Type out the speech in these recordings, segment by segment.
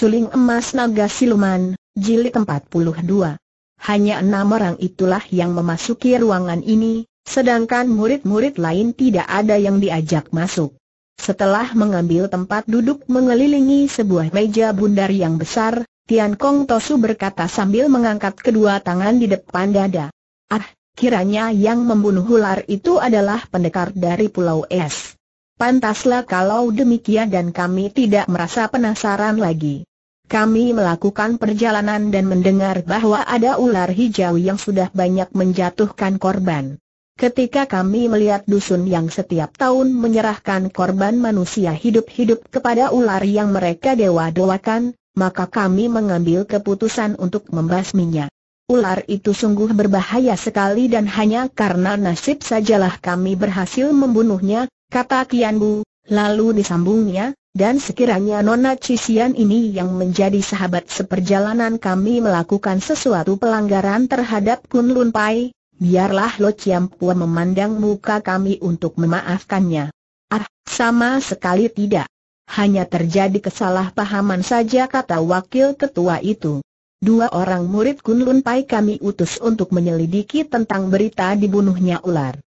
Suling Emas Naga Siluman, Jilid 42. Hanya enam orang itulah yang memasuki ruangan ini, sedangkan murid-murid lain tidak ada yang diajak masuk. Setelah mengambil tempat duduk mengelilingi sebuah meja bundar yang besar, Tian Kong Tosu berkata sambil mengangkat kedua tangan di depan dada. Ah, kiranya yang membunuh ular itu adalah pendekar dari Pulau Es. Pantaslah kalau demikian dan kami tidak merasa penasaran lagi. Kami melakukan perjalanan dan mendengar bahwa ada ular hijau yang sudah banyak menjatuhkan korban. Ketika kami melihat dusun yang setiap tahun menyerahkan korban manusia hidup-hidup kepada ular yang mereka dewa-dewakan, maka kami mengambil keputusan untuk membasminya. Ular itu sungguh berbahaya sekali dan hanya karena nasib sajalah kami berhasil membunuhnya, kata Kianbu. lalu disambungnya, dan sekiranya Nona Cisian ini yang menjadi sahabat seperjalanan kami melakukan sesuatu pelanggaran terhadap Kun Lun Pai, biarlah Lo Chiam Pua memandang muka kami untuk memaafkannya. Ah, sama sekali tidak. Hanya terjadi kesalahpahaman saja kata wakil ketua itu. Dua orang murid Kun Lun Pai kami utus untuk menyelidiki tentang berita dibunuhnya ular.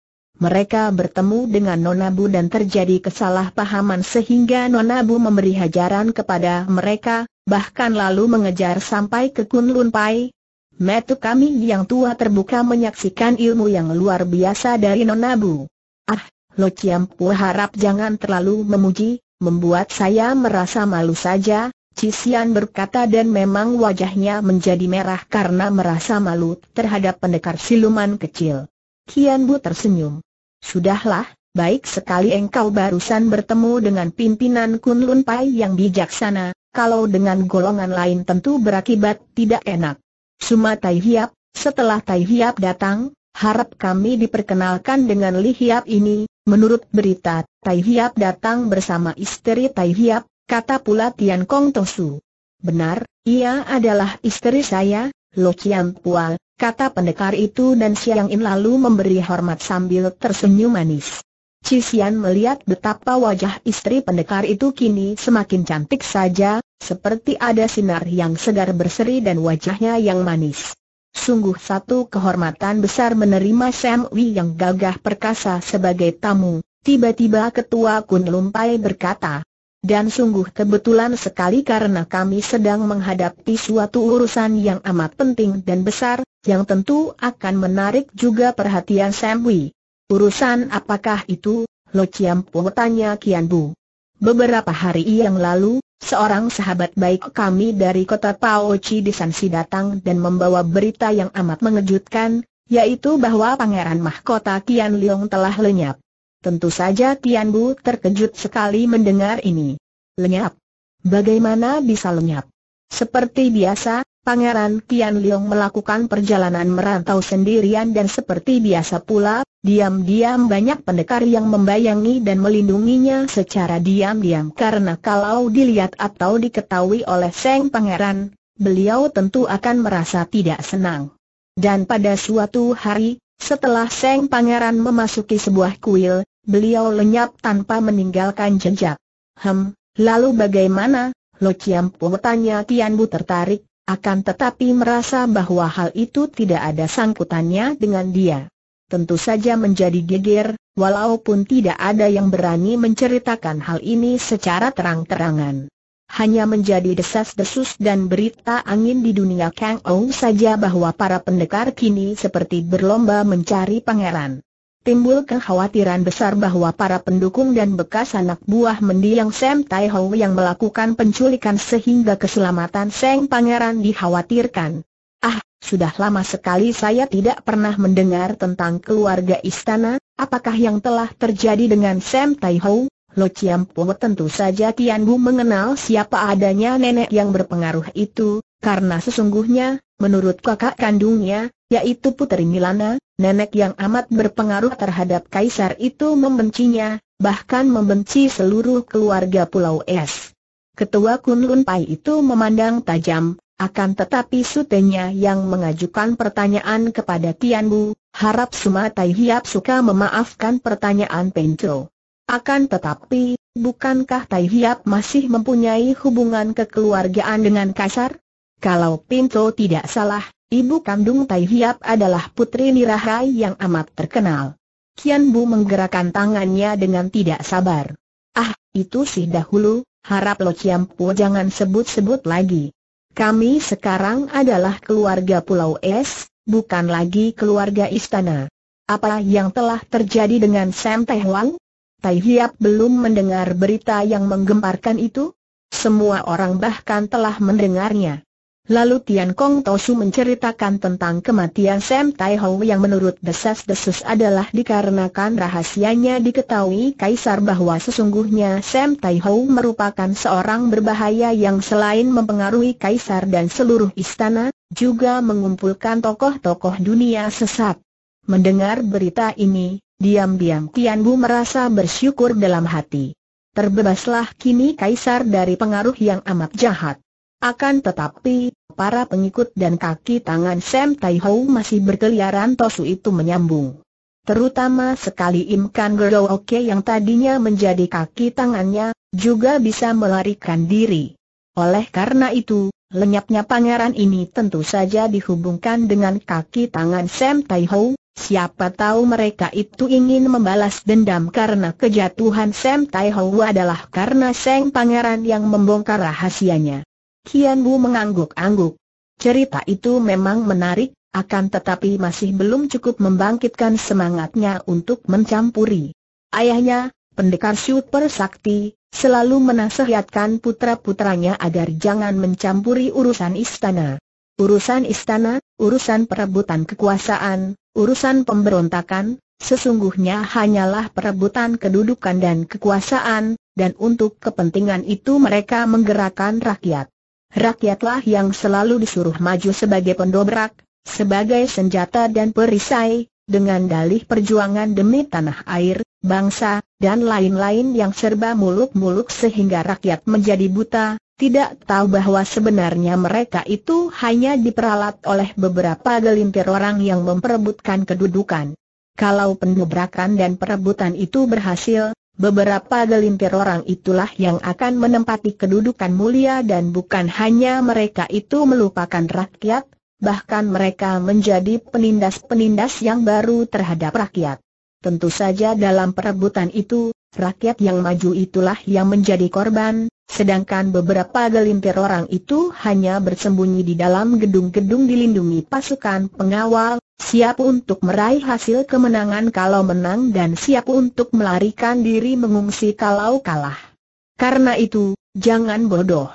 Mereka bertemu dengan Nonabu dan terjadi kesalahpahaman sehingga Nonabu memberi hajaran kepada mereka, bahkan lalu mengejar sampai ke Kunlun Pai. Metu kami yang tua terbuka menyaksikan ilmu yang luar biasa dari Nonabu. Ah, Lo Ciampu harap jangan terlalu memuji, membuat saya merasa malu saja, Cisian berkata dan memang wajahnya menjadi merah karena merasa malu terhadap pendekar siluman kecil. Kian Bu tersenyum. Sudahlah, baik sekali engkau barusan bertemu dengan pimpinan Kun Lun Pai yang bijaksana, kalau dengan golongan lain tentu berakibat tidak enak. Suma Tai Hiap, setelah Tai Hiap datang, harap kami diperkenalkan dengan Li Hiap ini, menurut berita, Tai Hiap datang bersama istri Tai Hiap, kata pula Tian Kong Tosu. Benar, ia adalah istri saya, Lo Chiang Pual, kata pendekar itu dan Siang In lalu memberi hormat sambil tersenyum manis. Cisian melihat betapa wajah istri pendekar itu kini semakin cantik saja, seperti ada sinar yang segar berseri dan wajahnya yang manis. Sungguh satu kehormatan besar menerima Sam Wei yang gagah perkasa sebagai tamu, tiba-tiba ketua Kun Lumpai berkata, dan sungguh kebetulan sekali karena kami sedang menghadapi suatu urusan yang amat penting dan besar, yang tentu akan menarik juga perhatian Sam Urusan apakah itu? Lo Chiam Po tanya Kian Bu. Beberapa hari yang lalu, seorang sahabat baik kami dari kota Paochi di Sansi datang dan membawa berita yang amat mengejutkan, yaitu bahwa Pangeran Mahkota Kian Liong telah lenyap. Tentu saja Tian Bu terkejut sekali mendengar ini. Lenyap. Bagaimana bisa lenyap? Seperti biasa, Pangeran Tian Liong melakukan perjalanan merantau sendirian dan seperti biasa pula, diam-diam banyak pendekar yang membayangi dan melindunginya secara diam-diam karena kalau dilihat atau diketahui oleh Seng Pangeran, beliau tentu akan merasa tidak senang. Dan pada suatu hari, setelah Seng Pangeran memasuki sebuah kuil, beliau lenyap tanpa meninggalkan jejak. Hem, lalu bagaimana? Lo Chiam Pu tanya Tian Bu tertarik, akan tetapi merasa bahwa hal itu tidak ada sangkutannya dengan dia. Tentu saja menjadi geger, walaupun tidak ada yang berani menceritakan hal ini secara terang-terangan hanya menjadi desas-desus dan berita angin di dunia Kang Ou saja bahwa para pendekar kini seperti berlomba mencari pangeran timbul kekhawatiran besar bahwa para pendukung dan bekas anak buah mendiang Sam Tai Hong yang melakukan penculikan sehingga keselamatan Seng Pangeran dikhawatirkan. Ah, sudah lama sekali saya tidak pernah mendengar tentang keluarga istana, apakah yang telah terjadi dengan Sam Tai Hong? Lo Chiam Po tentu saja Tian Bu mengenal siapa adanya nenek yang berpengaruh itu, karena sesungguhnya, menurut kakak kandungnya, yaitu Putri Milana, nenek yang amat berpengaruh terhadap kaisar itu membencinya, bahkan membenci seluruh keluarga Pulau Es. Ketua Kunlun Pai itu memandang tajam, akan tetapi sutenya yang mengajukan pertanyaan kepada Tian Bu, harap Tai Hiap suka memaafkan pertanyaan Pencho. Akan tetapi, bukankah Tai Hiap masih mempunyai hubungan kekeluargaan dengan Kaisar? Kalau Pinto tidak salah, Ibu kandung Tai Hiap adalah putri Nirahai yang amat terkenal. Kian Bu menggerakkan tangannya dengan tidak sabar. Ah, itu sih dahulu, harap Lo Ciampu jangan sebut-sebut lagi. Kami sekarang adalah keluarga Pulau Es, bukan lagi keluarga istana. Apa yang telah terjadi dengan Sam Tai Tai Hiap belum mendengar berita yang menggemparkan itu? Semua orang bahkan telah mendengarnya. Lalu Tian Kong Tosu menceritakan tentang kematian Sam Tai Hong yang menurut desas-desus adalah dikarenakan rahasianya diketahui Kaisar bahwa sesungguhnya Sam Tai Hong merupakan seorang berbahaya yang selain mempengaruhi Kaisar dan seluruh istana, juga mengumpulkan tokoh-tokoh dunia sesat. Mendengar berita ini, diam-diam Tian Bu merasa bersyukur dalam hati. Terbebaslah kini Kaisar dari pengaruh yang amat jahat. Akan tetapi, para pengikut dan kaki tangan Sam Tai Ho masih berkeliaran Tosu itu menyambung. Terutama sekali Im Kan Gero Oke yang tadinya menjadi kaki tangannya, juga bisa melarikan diri. Oleh karena itu, lenyapnya pangeran ini tentu saja dihubungkan dengan kaki tangan Sam Tai Ho, siapa tahu mereka itu ingin membalas dendam karena kejatuhan Sam Tai Ho adalah karena Seng Pangeran yang membongkar rahasianya. Kian Wu mengangguk-angguk. Cerita itu memang menarik, akan tetapi masih belum cukup membangkitkan semangatnya untuk mencampuri. Ayahnya, pendekar super sakti, selalu menasehatkan putra-putranya agar jangan mencampuri urusan istana. Urusan istana, urusan perebutan kekuasaan, urusan pemberontakan, sesungguhnya hanyalah perebutan kedudukan dan kekuasaan, dan untuk kepentingan itu mereka menggerakkan rakyat. Rakyatlah yang selalu disuruh maju sebagai pendobrak, sebagai senjata dan perisai, dengan dalih perjuangan demi tanah air, bangsa, dan lain-lain yang serba muluk-muluk sehingga rakyat menjadi buta, tidak tahu bahwa sebenarnya mereka itu hanya diperalat oleh beberapa gelintir orang yang memperebutkan kedudukan. Kalau pendobrakan dan perebutan itu berhasil, Beberapa gelintir orang itulah yang akan menempati kedudukan mulia dan bukan hanya mereka itu melupakan rakyat, bahkan mereka menjadi penindas-penindas yang baru terhadap rakyat. Tentu saja dalam perebutan itu, rakyat yang maju itulah yang menjadi korban, sedangkan beberapa gelintir orang itu hanya bersembunyi di dalam gedung-gedung dilindungi pasukan pengawal, siap untuk meraih hasil kemenangan kalau menang dan siap untuk melarikan diri mengungsi kalau kalah. Karena itu, jangan bodoh.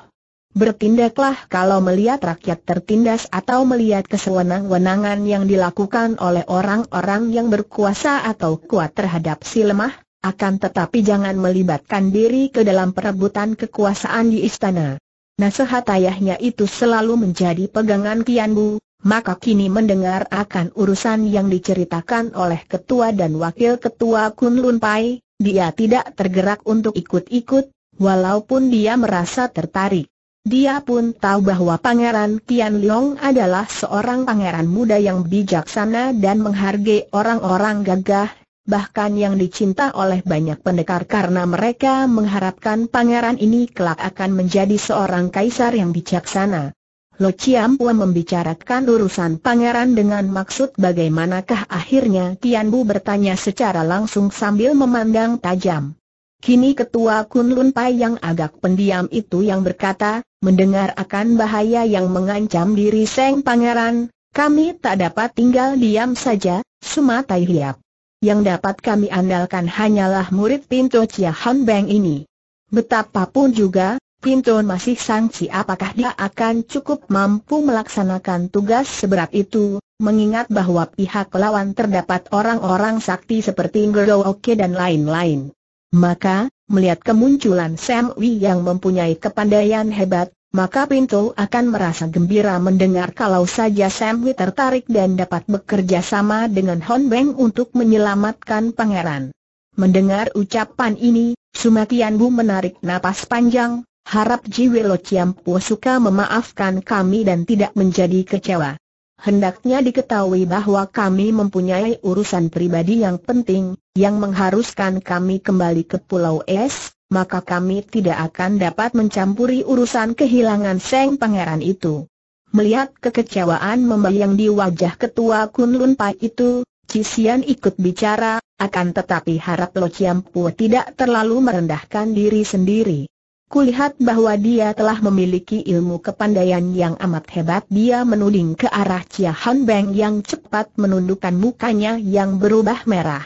Bertindaklah kalau melihat rakyat tertindas atau melihat kesewenang-wenangan yang dilakukan oleh orang-orang yang berkuasa atau kuat terhadap si lemah, akan tetapi jangan melibatkan diri ke dalam perebutan kekuasaan di istana. Nasihat ayahnya itu selalu menjadi pegangan Kianbu, maka kini mendengar akan urusan yang diceritakan oleh ketua dan wakil ketua Kun Lun Pai, dia tidak tergerak untuk ikut-ikut, walaupun dia merasa tertarik. Dia pun tahu bahwa Pangeran Kian Leong adalah seorang pangeran muda yang bijaksana dan menghargai orang-orang gagah, bahkan yang dicinta oleh banyak pendekar karena mereka mengharapkan pangeran ini kelak akan menjadi seorang kaisar yang bijaksana. Lo Chiam Pua membicarakan urusan pangeran dengan maksud bagaimanakah akhirnya Tian Bu bertanya secara langsung sambil memandang tajam. Kini ketua Kun Lun Pai yang agak pendiam itu yang berkata, mendengar akan bahaya yang mengancam diri Seng Pangeran, kami tak dapat tinggal diam saja, Sumatai Hiap. Yang dapat kami andalkan hanyalah murid Pinto Chia Han Beng ini. Betapapun juga, Pinto masih sangsi apakah dia akan cukup mampu melaksanakan tugas seberat itu, mengingat bahwa pihak lawan terdapat orang-orang sakti seperti Ngero Oke dan lain-lain. Maka, melihat kemunculan Sam Wi yang mempunyai kepandaian hebat, maka Pintu akan merasa gembira mendengar kalau saja Sam tertarik dan dapat bekerja sama dengan Hon Beng untuk menyelamatkan pangeran. Mendengar ucapan ini, Sumatian Bu menarik napas panjang, harap Jiwelo Ciampu suka memaafkan kami dan tidak menjadi kecewa. Hendaknya diketahui bahwa kami mempunyai urusan pribadi yang penting, yang mengharuskan kami kembali ke Pulau Es, maka kami tidak akan dapat mencampuri urusan kehilangan Seng Pangeran itu. Melihat kekecewaan membayang di wajah ketua Kunlun Pai itu, Cisian ikut bicara, akan tetapi harap Lo Chiampu tidak terlalu merendahkan diri sendiri. Kulihat bahwa dia telah memiliki ilmu kepandaian yang amat hebat dia menuding ke arah Chia Han Beng yang cepat menundukkan mukanya yang berubah merah.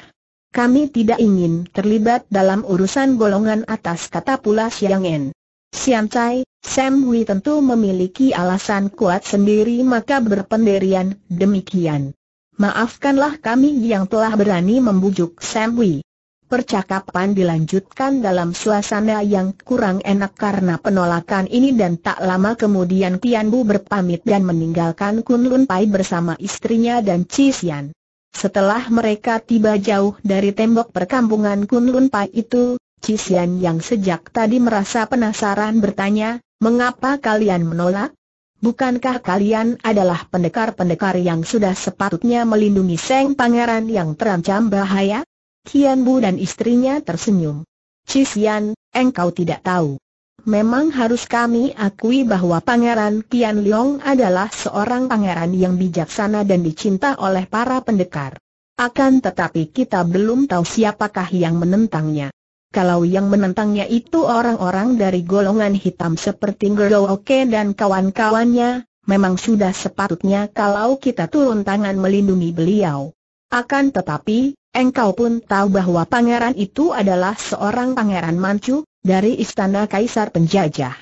Kami tidak ingin terlibat dalam urusan golongan atas kata pula Siang En. Siang Chai, Sam Hui tentu memiliki alasan kuat sendiri maka berpendirian demikian. Maafkanlah kami yang telah berani membujuk Sam Hui. Percakapan dilanjutkan dalam suasana yang kurang enak karena penolakan ini dan tak lama kemudian Tian Bu berpamit dan meninggalkan Kun Lun Pai bersama istrinya dan Chi Xian. Setelah mereka tiba jauh dari tembok perkampungan Kunlun Pai itu, Cixian yang sejak tadi merasa penasaran bertanya, mengapa kalian menolak? Bukankah kalian adalah pendekar-pendekar yang sudah sepatutnya melindungi Seng Pangeran yang terancam bahaya? Kian Bu dan istrinya tersenyum. Cixian, engkau tidak tahu. Memang harus kami akui bahwa Pangeran Tian Leong adalah seorang pangeran yang bijaksana dan dicinta oleh para pendekar. Akan tetapi kita belum tahu siapakah yang menentangnya. Kalau yang menentangnya itu orang-orang dari golongan hitam seperti Gerooke dan kawan-kawannya, memang sudah sepatutnya kalau kita turun tangan melindungi beliau. Akan tetapi, engkau pun tahu bahwa pangeran itu adalah seorang pangeran mancuk, dari istana kaisar penjajah.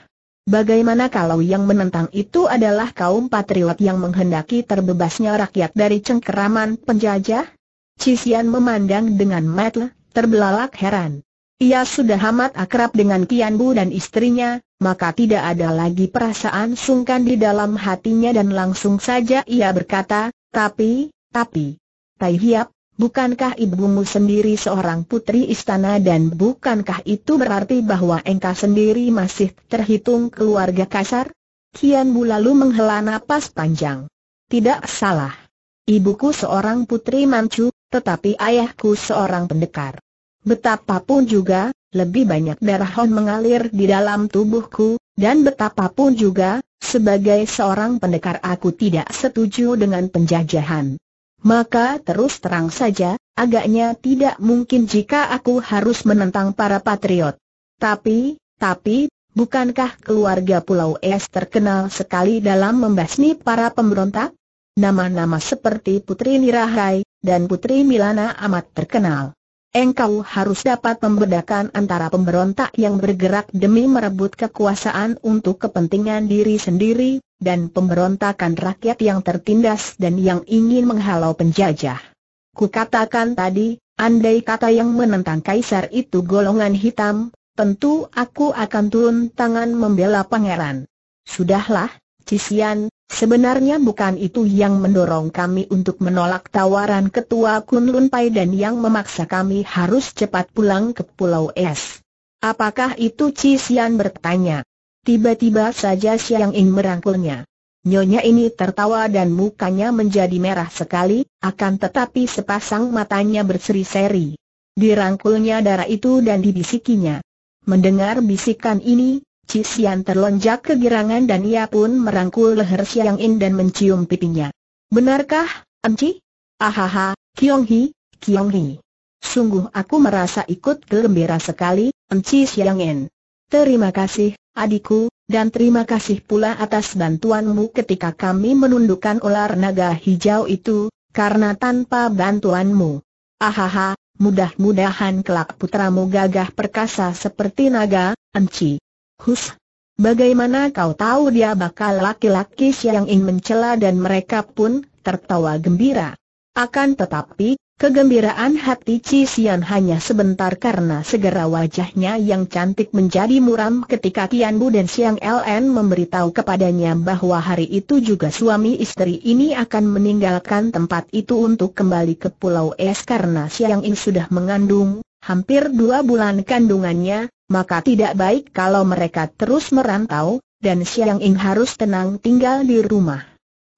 Bagaimana kalau yang menentang itu adalah kaum patriot yang menghendaki terbebasnya rakyat dari cengkeraman penjajah? Cisian memandang dengan metle, terbelalak heran. Ia sudah amat akrab dengan Kian Bu dan istrinya, maka tidak ada lagi perasaan sungkan di dalam hatinya dan langsung saja ia berkata, tapi, tapi, Tai Hiap, Bukankah ibumu sendiri seorang putri istana dan bukankah itu berarti bahwa engkau sendiri masih terhitung keluarga kasar? Kian Bu lalu menghela napas panjang. Tidak salah. Ibuku seorang putri mancu, tetapi ayahku seorang pendekar. Betapapun juga, lebih banyak darah Hon mengalir di dalam tubuhku, dan betapapun juga, sebagai seorang pendekar aku tidak setuju dengan penjajahan. Maka terus terang saja, agaknya tidak mungkin jika aku harus menentang para patriot. Tapi, tapi, bukankah keluarga Pulau Es terkenal sekali dalam membasmi para pemberontak? Nama-nama seperti Putri Nirahai dan Putri Milana amat terkenal engkau harus dapat membedakan antara pemberontak yang bergerak demi merebut kekuasaan untuk kepentingan diri sendiri, dan pemberontakan rakyat yang tertindas dan yang ingin menghalau penjajah. Kukatakan tadi, andai kata yang menentang kaisar itu golongan hitam, tentu aku akan turun tangan membela pangeran. Sudahlah, Cisian, Sebenarnya bukan itu yang mendorong kami untuk menolak tawaran ketua Kunlun Pai dan yang memaksa kami harus cepat pulang ke Pulau Es. Apakah itu Cisian bertanya? Tiba-tiba saja Siang Ying merangkulnya. Nyonya ini tertawa dan mukanya menjadi merah sekali, akan tetapi sepasang matanya berseri-seri. Dirangkulnya darah itu dan dibisikinya. Mendengar bisikan ini, Cixian terlonjak kegirangan dan ia pun merangkul leher Siang In dan mencium pipinya. Benarkah, Enci? Ahaha, Kiong Hi, Kiong Hi. Sungguh aku merasa ikut gembira sekali, Enci Siang In. Terima kasih, adikku, dan terima kasih pula atas bantuanmu ketika kami menundukkan ular naga hijau itu, karena tanpa bantuanmu. Ahaha, mudah-mudahan kelak putramu gagah perkasa seperti naga, Enci. Hus. Bagaimana kau tahu dia bakal laki-laki yang ingin mencela dan mereka pun tertawa gembira. Akan tetapi, kegembiraan hati Sian hanya sebentar karena segera wajahnya yang cantik menjadi muram ketika Tian Bu dan Siang LN memberitahu kepadanya bahwa hari itu juga suami istri ini akan meninggalkan tempat itu untuk kembali ke Pulau Es karena Siang In sudah mengandung, hampir dua bulan kandungannya, maka tidak baik kalau mereka terus merantau, dan siang Ing harus tenang tinggal di rumah.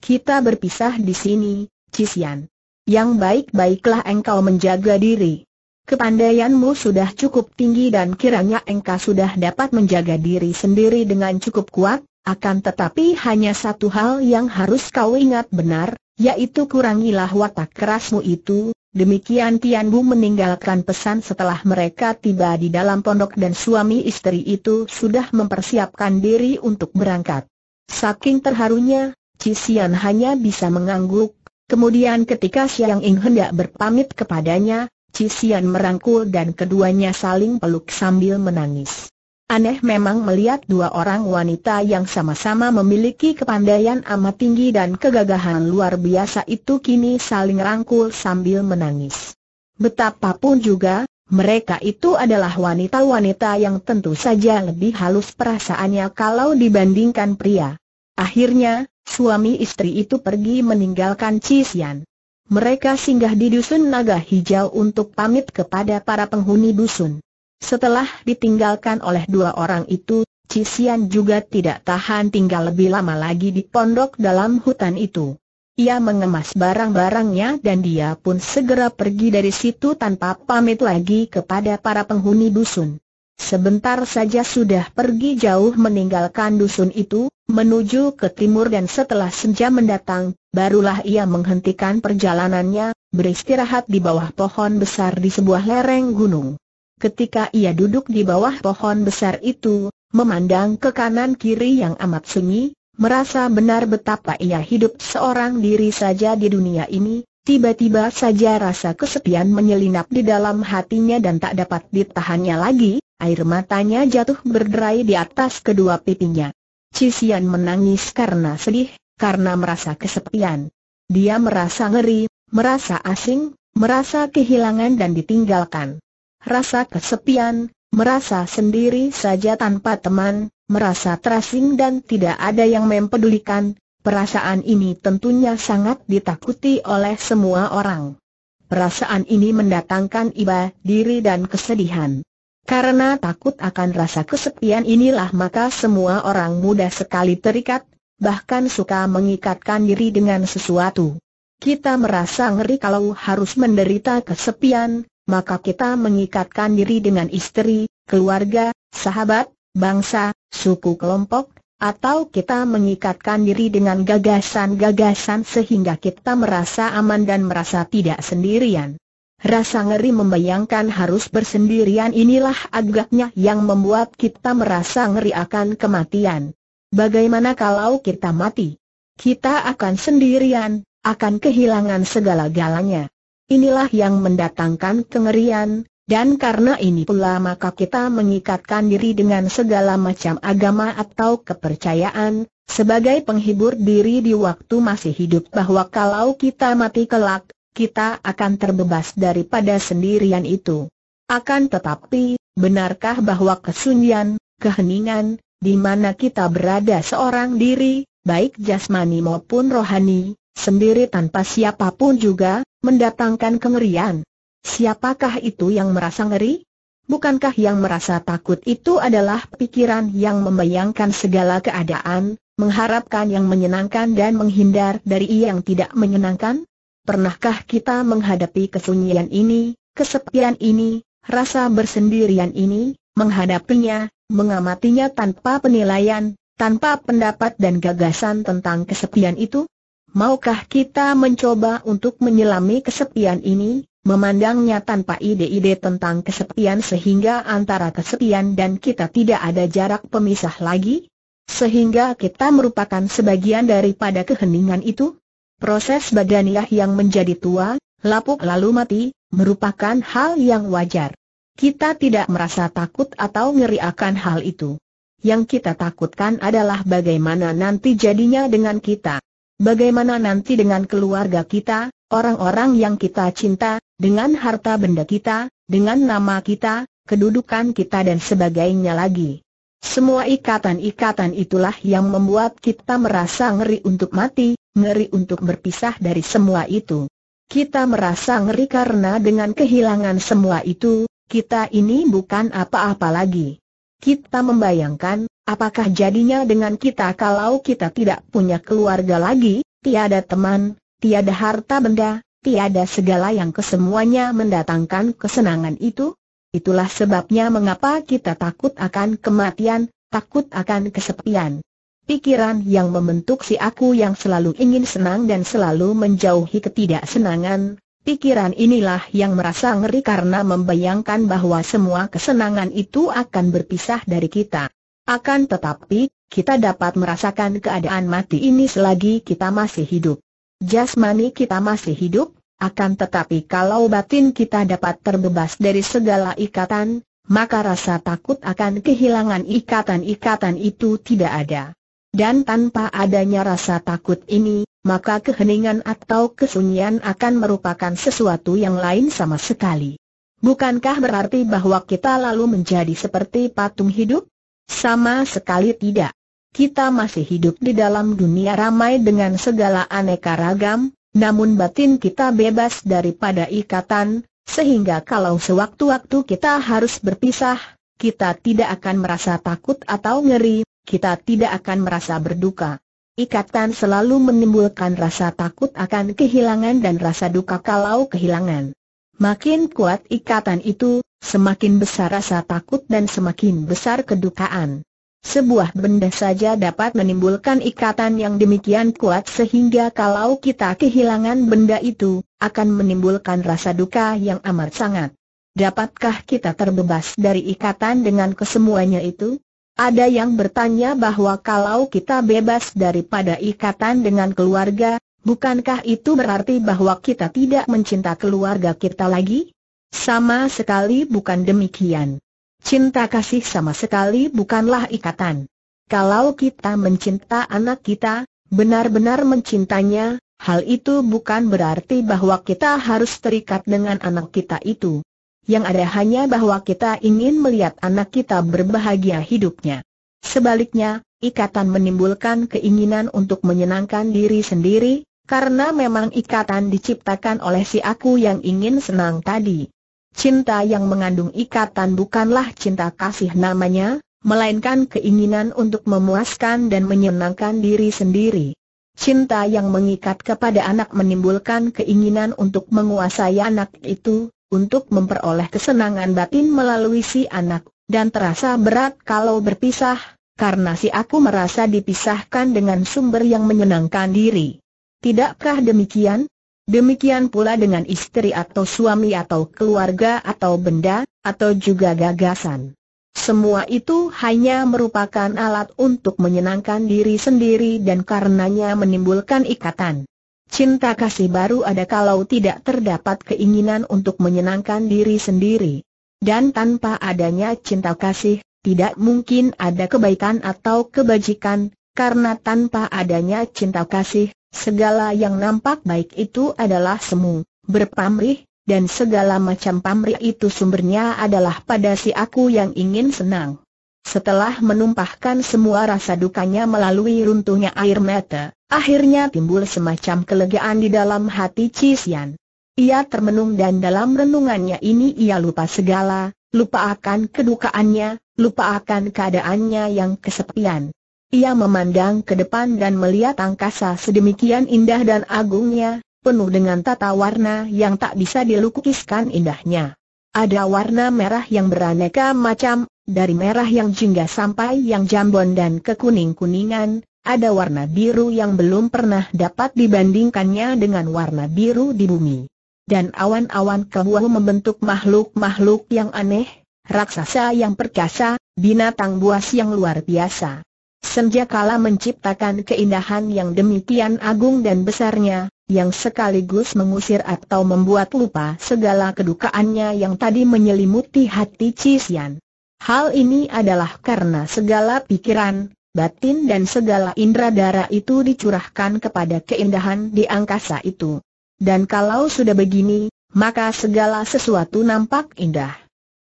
Kita berpisah di sini, Cisian. Yang baik-baiklah engkau menjaga diri. Kepandaianmu sudah cukup tinggi dan kiranya engkau sudah dapat menjaga diri sendiri dengan cukup kuat, akan tetapi hanya satu hal yang harus kau ingat benar, yaitu kurangilah watak kerasmu itu, Demikian Tian Bu meninggalkan pesan setelah mereka tiba di dalam pondok dan suami istri itu sudah mempersiapkan diri untuk berangkat. Saking terharunya, Cisian hanya bisa mengangguk, kemudian ketika Xiang Ing hendak berpamit kepadanya, Cisian merangkul dan keduanya saling peluk sambil menangis. Aneh memang melihat dua orang wanita yang sama-sama memiliki kepandaian amat tinggi dan kegagahan luar biasa itu kini saling rangkul sambil menangis. Betapapun juga, mereka itu adalah wanita-wanita yang tentu saja lebih halus perasaannya kalau dibandingkan pria. Akhirnya, suami istri itu pergi meninggalkan Cisian. Mereka singgah di dusun Naga Hijau untuk pamit kepada para penghuni dusun. Setelah ditinggalkan oleh dua orang itu, Cisian juga tidak tahan tinggal lebih lama lagi di pondok dalam hutan itu. Ia mengemas barang-barangnya dan dia pun segera pergi dari situ tanpa pamit lagi kepada para penghuni dusun. Sebentar saja sudah pergi jauh meninggalkan dusun itu, menuju ke timur dan setelah senja mendatang, barulah ia menghentikan perjalanannya, beristirahat di bawah pohon besar di sebuah lereng gunung. Ketika ia duduk di bawah pohon besar itu, memandang ke kanan kiri yang amat sunyi, merasa benar betapa ia hidup seorang diri saja di dunia ini, tiba-tiba saja rasa kesepian menyelinap di dalam hatinya dan tak dapat ditahannya lagi, air matanya jatuh berderai di atas kedua pipinya. Cisian menangis karena sedih, karena merasa kesepian. Dia merasa ngeri, merasa asing, merasa kehilangan dan ditinggalkan rasa kesepian, merasa sendiri saja tanpa teman, merasa terasing dan tidak ada yang mempedulikan, perasaan ini tentunya sangat ditakuti oleh semua orang. Perasaan ini mendatangkan iba, diri dan kesedihan. Karena takut akan rasa kesepian inilah maka semua orang mudah sekali terikat, bahkan suka mengikatkan diri dengan sesuatu. Kita merasa ngeri kalau harus menderita kesepian, maka kita mengikatkan diri dengan istri, keluarga, sahabat, bangsa, suku kelompok, atau kita mengikatkan diri dengan gagasan-gagasan sehingga kita merasa aman dan merasa tidak sendirian. Rasa ngeri membayangkan harus bersendirian inilah agaknya yang membuat kita merasa ngeri akan kematian. Bagaimana kalau kita mati? Kita akan sendirian, akan kehilangan segala-galanya. Inilah yang mendatangkan kengerian, dan karena ini pula maka kita mengikatkan diri dengan segala macam agama atau kepercayaan, sebagai penghibur diri di waktu masih hidup bahwa kalau kita mati kelak, kita akan terbebas daripada sendirian itu. Akan tetapi, benarkah bahwa kesunyian, keheningan, di mana kita berada seorang diri, baik jasmani maupun rohani, sendiri tanpa siapapun juga, mendatangkan kengerian. Siapakah itu yang merasa ngeri? Bukankah yang merasa takut itu adalah pikiran yang membayangkan segala keadaan, mengharapkan yang menyenangkan dan menghindar dari yang tidak menyenangkan? Pernahkah kita menghadapi kesunyian ini, kesepian ini, rasa bersendirian ini, menghadapinya, mengamatinya tanpa penilaian, tanpa pendapat dan gagasan tentang kesepian itu? Maukah kita mencoba untuk menyelami kesepian ini? Memandangnya tanpa ide-ide tentang kesepian sehingga antara kesepian dan kita tidak ada jarak pemisah lagi? Sehingga kita merupakan sebagian daripada keheningan itu? Proses badaniah yang menjadi tua, lapuk lalu mati, merupakan hal yang wajar. Kita tidak merasa takut atau ngeri akan hal itu. Yang kita takutkan adalah bagaimana nanti jadinya dengan kita. Bagaimana nanti dengan keluarga kita, orang-orang yang kita cinta, dengan harta benda kita, dengan nama kita, kedudukan kita dan sebagainya lagi. Semua ikatan-ikatan itulah yang membuat kita merasa ngeri untuk mati, ngeri untuk berpisah dari semua itu. Kita merasa ngeri karena dengan kehilangan semua itu, kita ini bukan apa-apa lagi. Kita membayangkan, Apakah jadinya dengan kita kalau kita tidak punya keluarga lagi, tiada teman, tiada harta benda, tiada segala yang kesemuanya mendatangkan kesenangan itu? Itulah sebabnya mengapa kita takut akan kematian, takut akan kesepian. Pikiran yang membentuk si aku yang selalu ingin senang dan selalu menjauhi ketidaksenangan, pikiran inilah yang merasa ngeri karena membayangkan bahwa semua kesenangan itu akan berpisah dari kita. Akan tetapi, kita dapat merasakan keadaan mati ini selagi kita masih hidup. Jasmani kita masih hidup, akan tetapi kalau batin kita dapat terbebas dari segala ikatan, maka rasa takut akan kehilangan ikatan-ikatan itu tidak ada. Dan tanpa adanya rasa takut ini, maka keheningan atau kesunyian akan merupakan sesuatu yang lain sama sekali. Bukankah berarti bahwa kita lalu menjadi seperti patung hidup? Sama sekali tidak. Kita masih hidup di dalam dunia ramai dengan segala aneka ragam, namun batin kita bebas daripada ikatan, sehingga kalau sewaktu-waktu kita harus berpisah, kita tidak akan merasa takut atau ngeri, kita tidak akan merasa berduka. Ikatan selalu menimbulkan rasa takut akan kehilangan dan rasa duka kalau kehilangan. Makin kuat ikatan itu, Semakin besar rasa takut dan semakin besar kedukaan. Sebuah benda saja dapat menimbulkan ikatan yang demikian kuat sehingga kalau kita kehilangan benda itu, akan menimbulkan rasa duka yang amat sangat. Dapatkah kita terbebas dari ikatan dengan kesemuanya itu? Ada yang bertanya bahwa kalau kita bebas daripada ikatan dengan keluarga, bukankah itu berarti bahwa kita tidak mencinta keluarga kita lagi? Sama sekali bukan demikian. Cinta kasih sama sekali bukanlah ikatan. Kalau kita mencinta anak kita, benar-benar mencintanya, hal itu bukan berarti bahwa kita harus terikat dengan anak kita itu. Yang ada hanya bahwa kita ingin melihat anak kita berbahagia hidupnya. Sebaliknya, ikatan menimbulkan keinginan untuk menyenangkan diri sendiri, karena memang ikatan diciptakan oleh si aku yang ingin senang tadi. Cinta yang mengandung ikatan bukanlah cinta kasih namanya, melainkan keinginan untuk memuaskan dan menyenangkan diri sendiri. Cinta yang mengikat kepada anak menimbulkan keinginan untuk menguasai anak itu, untuk memperoleh kesenangan batin melalui si anak, dan terasa berat kalau berpisah, karena si aku merasa dipisahkan dengan sumber yang menyenangkan diri. Tidakkah demikian? Demikian pula dengan istri atau suami atau keluarga atau benda, atau juga gagasan. Semua itu hanya merupakan alat untuk menyenangkan diri sendiri dan karenanya menimbulkan ikatan. Cinta kasih baru ada kalau tidak terdapat keinginan untuk menyenangkan diri sendiri. Dan tanpa adanya cinta kasih, tidak mungkin ada kebaikan atau kebajikan, karena tanpa adanya cinta kasih, segala yang nampak baik itu adalah semu, berpamrih, dan segala macam pamrih itu sumbernya adalah pada si aku yang ingin senang. Setelah menumpahkan semua rasa dukanya melalui runtuhnya air mata, akhirnya timbul semacam kelegaan di dalam hati Cisian. Ia termenung dan dalam renungannya ini ia lupa segala, lupa akan kedukaannya, lupa akan keadaannya yang kesepian. Ia memandang ke depan dan melihat angkasa sedemikian indah dan agungnya, penuh dengan tata warna yang tak bisa dilukiskan indahnya. Ada warna merah yang beraneka macam, dari merah yang jingga sampai yang jambon dan kekuning-kuningan, ada warna biru yang belum pernah dapat dibandingkannya dengan warna biru di bumi. Dan awan-awan kebuah membentuk makhluk-makhluk yang aneh, raksasa yang perkasa, binatang buas yang luar biasa. Senjakala menciptakan keindahan yang demikian agung dan besarnya, yang sekaligus mengusir atau membuat lupa segala kedukaannya yang tadi menyelimuti hati Cisian. Hal ini adalah karena segala pikiran, batin dan segala indera darah itu dicurahkan kepada keindahan di angkasa itu. Dan kalau sudah begini, maka segala sesuatu nampak indah.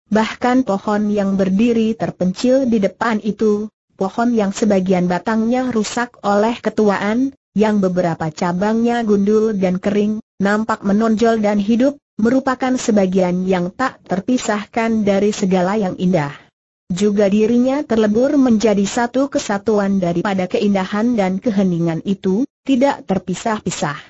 Bahkan pohon yang berdiri terpencil di depan itu, pohon yang sebagian batangnya rusak oleh ketuaan, yang beberapa cabangnya gundul dan kering, nampak menonjol dan hidup, merupakan sebagian yang tak terpisahkan dari segala yang indah. Juga dirinya terlebur menjadi satu kesatuan daripada keindahan dan keheningan itu, tidak terpisah-pisah.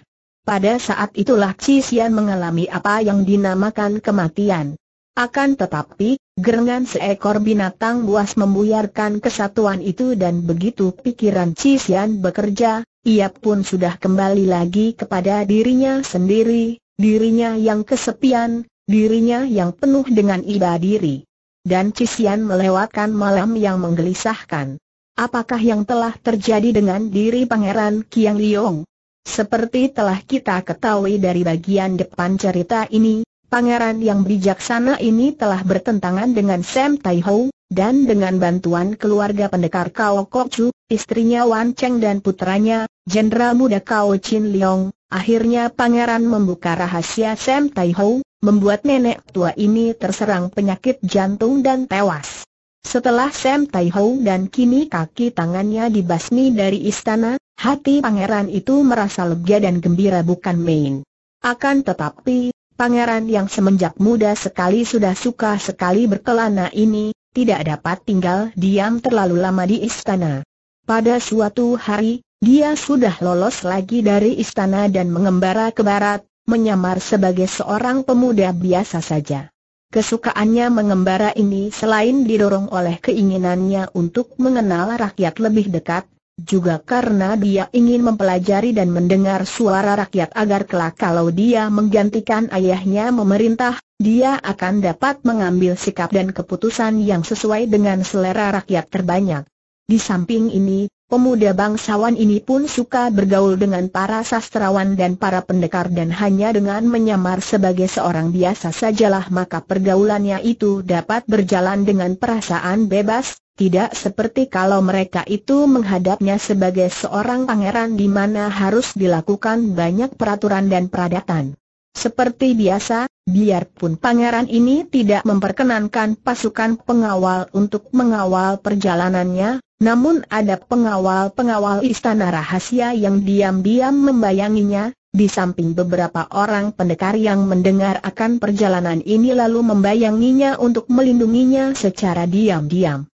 Pada saat itulah Cisian mengalami apa yang dinamakan kematian. Akan tetapi, Gerengan seekor binatang buas membuyarkan kesatuan itu dan begitu pikiran Cisian bekerja, ia pun sudah kembali lagi kepada dirinya sendiri, dirinya yang kesepian, dirinya yang penuh dengan iba diri. Dan Cisian melewatkan malam yang menggelisahkan. Apakah yang telah terjadi dengan diri Pangeran Kiang Liong? Seperti telah kita ketahui dari bagian depan cerita ini, pangeran yang bijaksana ini telah bertentangan dengan Sam Tai Ho, dan dengan bantuan keluarga pendekar Kao Kok Chu, istrinya Wan Cheng dan putranya, Jenderal muda Kao Chin Leong, akhirnya pangeran membuka rahasia Sam Tai Ho, membuat nenek tua ini terserang penyakit jantung dan tewas. Setelah Sam Tai Ho dan kini kaki tangannya dibasmi dari istana, hati pangeran itu merasa lega dan gembira bukan main. Akan tetapi, pangeran yang semenjak muda sekali sudah suka sekali berkelana ini, tidak dapat tinggal diam terlalu lama di istana. Pada suatu hari, dia sudah lolos lagi dari istana dan mengembara ke barat, menyamar sebagai seorang pemuda biasa saja. Kesukaannya mengembara ini selain didorong oleh keinginannya untuk mengenal rakyat lebih dekat, juga karena dia ingin mempelajari dan mendengar suara rakyat agar kelak kalau dia menggantikan ayahnya memerintah, dia akan dapat mengambil sikap dan keputusan yang sesuai dengan selera rakyat terbanyak. Di samping ini, pemuda bangsawan ini pun suka bergaul dengan para sastrawan dan para pendekar dan hanya dengan menyamar sebagai seorang biasa sajalah maka pergaulannya itu dapat berjalan dengan perasaan bebas, tidak seperti kalau mereka itu menghadapnya sebagai seorang pangeran di mana harus dilakukan banyak peraturan dan peradatan. Seperti biasa, biarpun pangeran ini tidak memperkenankan pasukan pengawal untuk mengawal perjalanannya, namun ada pengawal-pengawal istana rahasia yang diam-diam membayanginya, di samping beberapa orang pendekar yang mendengar akan perjalanan ini lalu membayanginya untuk melindunginya secara diam-diam.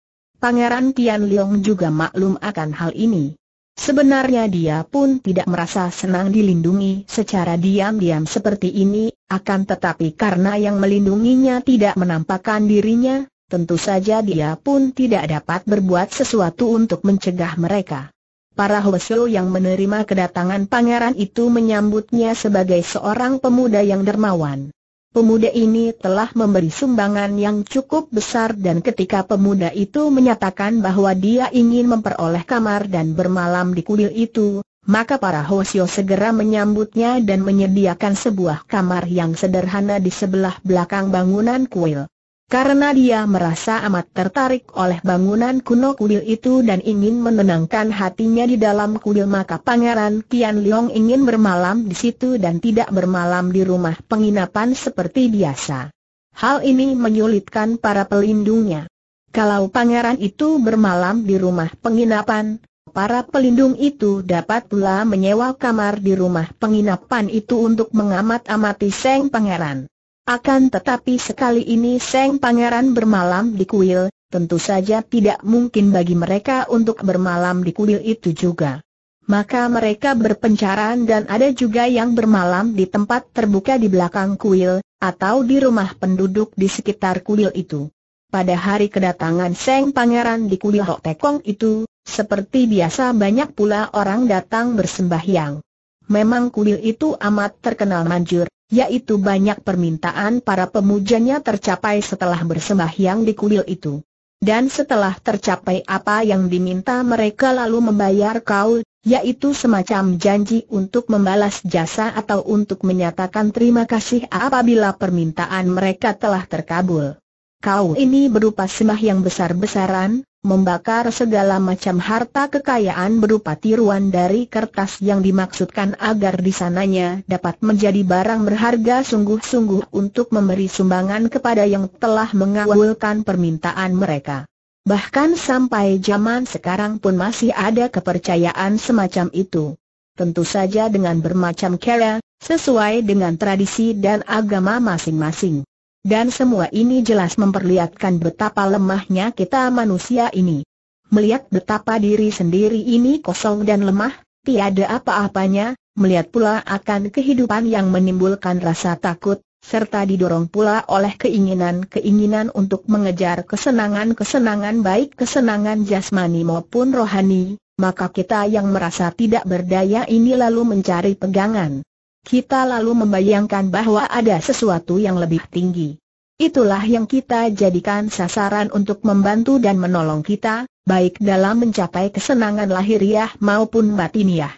Pangeran Tian Liong juga maklum akan hal ini. Sebenarnya dia pun tidak merasa senang dilindungi secara diam-diam seperti ini, akan tetapi karena yang melindunginya tidak menampakkan dirinya, tentu saja dia pun tidak dapat berbuat sesuatu untuk mencegah mereka. Para Hoeseo yang menerima kedatangan pangeran itu menyambutnya sebagai seorang pemuda yang dermawan. Pemuda ini telah memberi sumbangan yang cukup besar dan ketika pemuda itu menyatakan bahwa dia ingin memperoleh kamar dan bermalam di kuil itu, maka para Hoshio segera menyambutnya dan menyediakan sebuah kamar yang sederhana di sebelah belakang bangunan kuil. Karena dia merasa amat tertarik oleh bangunan kuno kuil itu dan ingin menenangkan hatinya di dalam kuil maka Pangeran Tian Leong ingin bermalam di situ dan tidak bermalam di rumah penginapan seperti biasa. Hal ini menyulitkan para pelindungnya. Kalau pangeran itu bermalam di rumah penginapan, para pelindung itu dapat pula menyewa kamar di rumah penginapan itu untuk mengamat-amati Seng Pangeran. Akan tetapi sekali ini Seng Pangeran bermalam di kuil, tentu saja tidak mungkin bagi mereka untuk bermalam di kuil itu juga. Maka mereka berpencaran dan ada juga yang bermalam di tempat terbuka di belakang kuil, atau di rumah penduduk di sekitar kuil itu. Pada hari kedatangan Seng Pangeran di kuil Hok Tekong itu, seperti biasa banyak pula orang datang bersembahyang. Memang kuil itu amat terkenal manjur, yaitu banyak permintaan para pemujanya tercapai setelah bersembahyang di kuil itu. Dan setelah tercapai apa yang diminta mereka lalu membayar kau, yaitu semacam janji untuk membalas jasa atau untuk menyatakan terima kasih apabila permintaan mereka telah terkabul. Kau ini berupa sembah yang besar-besaran, membakar segala macam harta kekayaan berupa tiruan dari kertas yang dimaksudkan agar di sananya dapat menjadi barang berharga sungguh-sungguh untuk memberi sumbangan kepada yang telah mengawalkan permintaan mereka. Bahkan sampai zaman sekarang pun masih ada kepercayaan semacam itu. Tentu saja dengan bermacam cara, sesuai dengan tradisi dan agama masing-masing. Dan semua ini jelas memperlihatkan betapa lemahnya kita manusia ini. Melihat betapa diri sendiri ini kosong dan lemah, tiada apa-apanya, melihat pula akan kehidupan yang menimbulkan rasa takut, serta didorong pula oleh keinginan-keinginan untuk mengejar kesenangan-kesenangan baik kesenangan jasmani maupun rohani, maka kita yang merasa tidak berdaya ini lalu mencari pegangan. Kita lalu membayangkan bahwa ada sesuatu yang lebih tinggi. Itulah yang kita jadikan sasaran untuk membantu dan menolong kita, baik dalam mencapai kesenangan lahiriah maupun batiniah.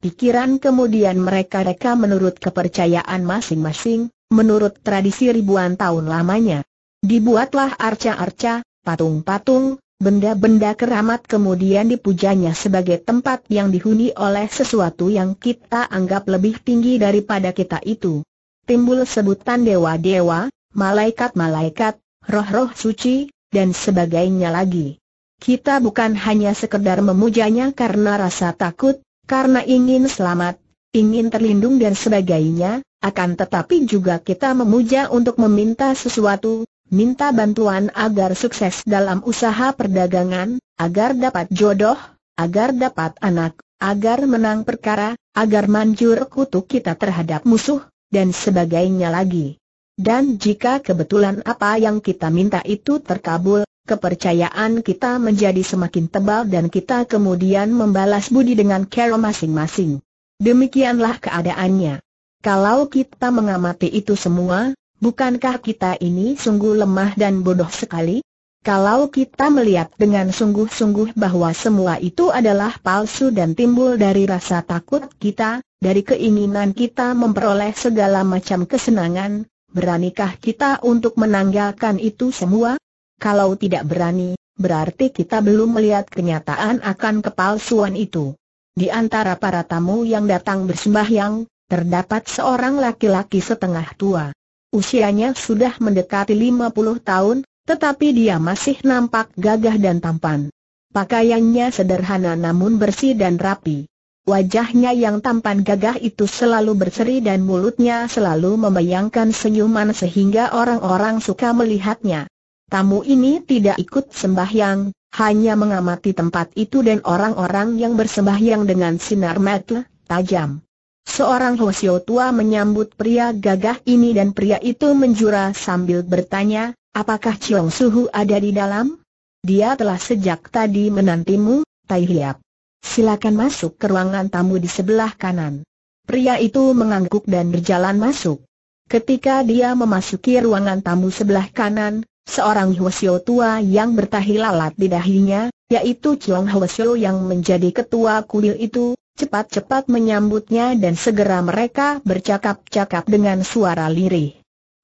Pikiran kemudian mereka reka menurut kepercayaan masing-masing, menurut tradisi ribuan tahun lamanya. Dibuatlah arca-arca, patung-patung, Benda-benda keramat kemudian dipujanya sebagai tempat yang dihuni oleh sesuatu yang kita anggap lebih tinggi daripada kita itu. Timbul sebutan dewa-dewa, malaikat-malaikat, roh-roh suci, dan sebagainya lagi. Kita bukan hanya sekedar memujanya karena rasa takut, karena ingin selamat, ingin terlindung dan sebagainya, akan tetapi juga kita memuja untuk meminta sesuatu, minta bantuan agar sukses dalam usaha perdagangan, agar dapat jodoh, agar dapat anak, agar menang perkara, agar manjur kutuk kita terhadap musuh, dan sebagainya lagi. Dan jika kebetulan apa yang kita minta itu terkabul, kepercayaan kita menjadi semakin tebal dan kita kemudian membalas budi dengan kero masing-masing. Demikianlah keadaannya. Kalau kita mengamati itu semua, bukankah kita ini sungguh lemah dan bodoh sekali? Kalau kita melihat dengan sungguh-sungguh bahwa semua itu adalah palsu dan timbul dari rasa takut kita, dari keinginan kita memperoleh segala macam kesenangan, beranikah kita untuk menanggalkan itu semua? Kalau tidak berani, berarti kita belum melihat kenyataan akan kepalsuan itu. Di antara para tamu yang datang bersembahyang, Terdapat seorang laki-laki setengah tua. Usianya sudah mendekati 50 tahun, tetapi dia masih nampak gagah dan tampan. Pakaiannya sederhana namun bersih dan rapi. Wajahnya yang tampan gagah itu selalu berseri dan mulutnya selalu membayangkan senyuman sehingga orang-orang suka melihatnya. Tamu ini tidak ikut sembahyang, hanya mengamati tempat itu dan orang-orang yang bersembahyang dengan sinar mata tajam. Seorang Hosio tua menyambut pria gagah ini dan pria itu menjura sambil bertanya, apakah Chiong Suhu ada di dalam? Dia telah sejak tadi menantimu, Tai Hiap. Silakan masuk ke ruangan tamu di sebelah kanan. Pria itu mengangguk dan berjalan masuk. Ketika dia memasuki ruangan tamu sebelah kanan, seorang Hosio tua yang bertahi lalat di dahinya, yaitu Chiong Hosio yang menjadi ketua kuil itu, cepat-cepat menyambutnya dan segera mereka bercakap-cakap dengan suara lirih.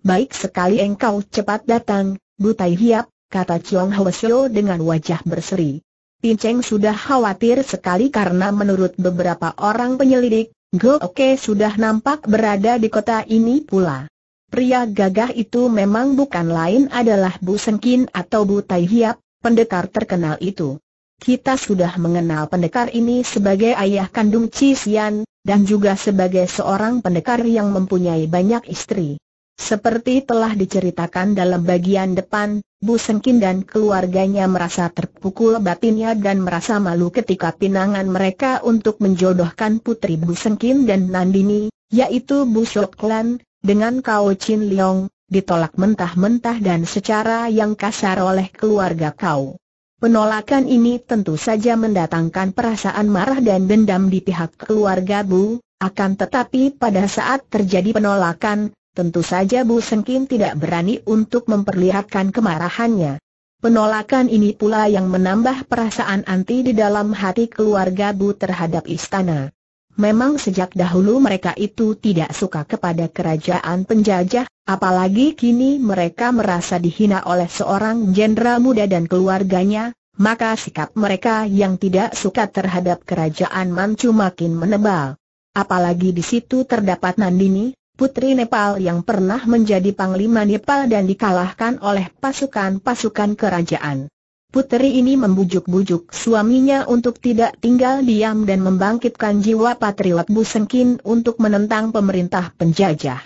Baik sekali engkau cepat datang, Butai Hiap, kata Chiong Hwasyo dengan wajah berseri. Pinceng sudah khawatir sekali karena menurut beberapa orang penyelidik, Go Oke sudah nampak berada di kota ini pula. Pria gagah itu memang bukan lain adalah Bu Sengkin atau Bu Tai Hiap, pendekar terkenal itu. Kita sudah mengenal pendekar ini sebagai ayah kandung Cisian, dan juga sebagai seorang pendekar yang mempunyai banyak istri. Seperti telah diceritakan dalam bagian depan, Bu Sengkin dan keluarganya merasa terpukul batinnya dan merasa malu ketika pinangan mereka untuk menjodohkan putri Bu Sengkin dan Nandini, yaitu Bu Soklan, dengan Kao Chin Leong, ditolak mentah-mentah dan secara yang kasar oleh keluarga Kau. Penolakan ini tentu saja mendatangkan perasaan marah dan dendam di pihak keluarga Bu, akan tetapi pada saat terjadi penolakan, tentu saja Bu Sengkin tidak berani untuk memperlihatkan kemarahannya. Penolakan ini pula yang menambah perasaan anti di dalam hati keluarga Bu terhadap istana. Memang sejak dahulu mereka itu tidak suka kepada kerajaan penjajah, apalagi kini mereka merasa dihina oleh seorang jenderal muda dan keluarganya, maka sikap mereka yang tidak suka terhadap kerajaan Manchu makin menebal. Apalagi di situ terdapat Nandini, putri Nepal yang pernah menjadi panglima Nepal dan dikalahkan oleh pasukan-pasukan kerajaan. Puteri ini membujuk-bujuk suaminya untuk tidak tinggal diam dan membangkitkan jiwa patriot Bu Sengkin untuk menentang pemerintah penjajah.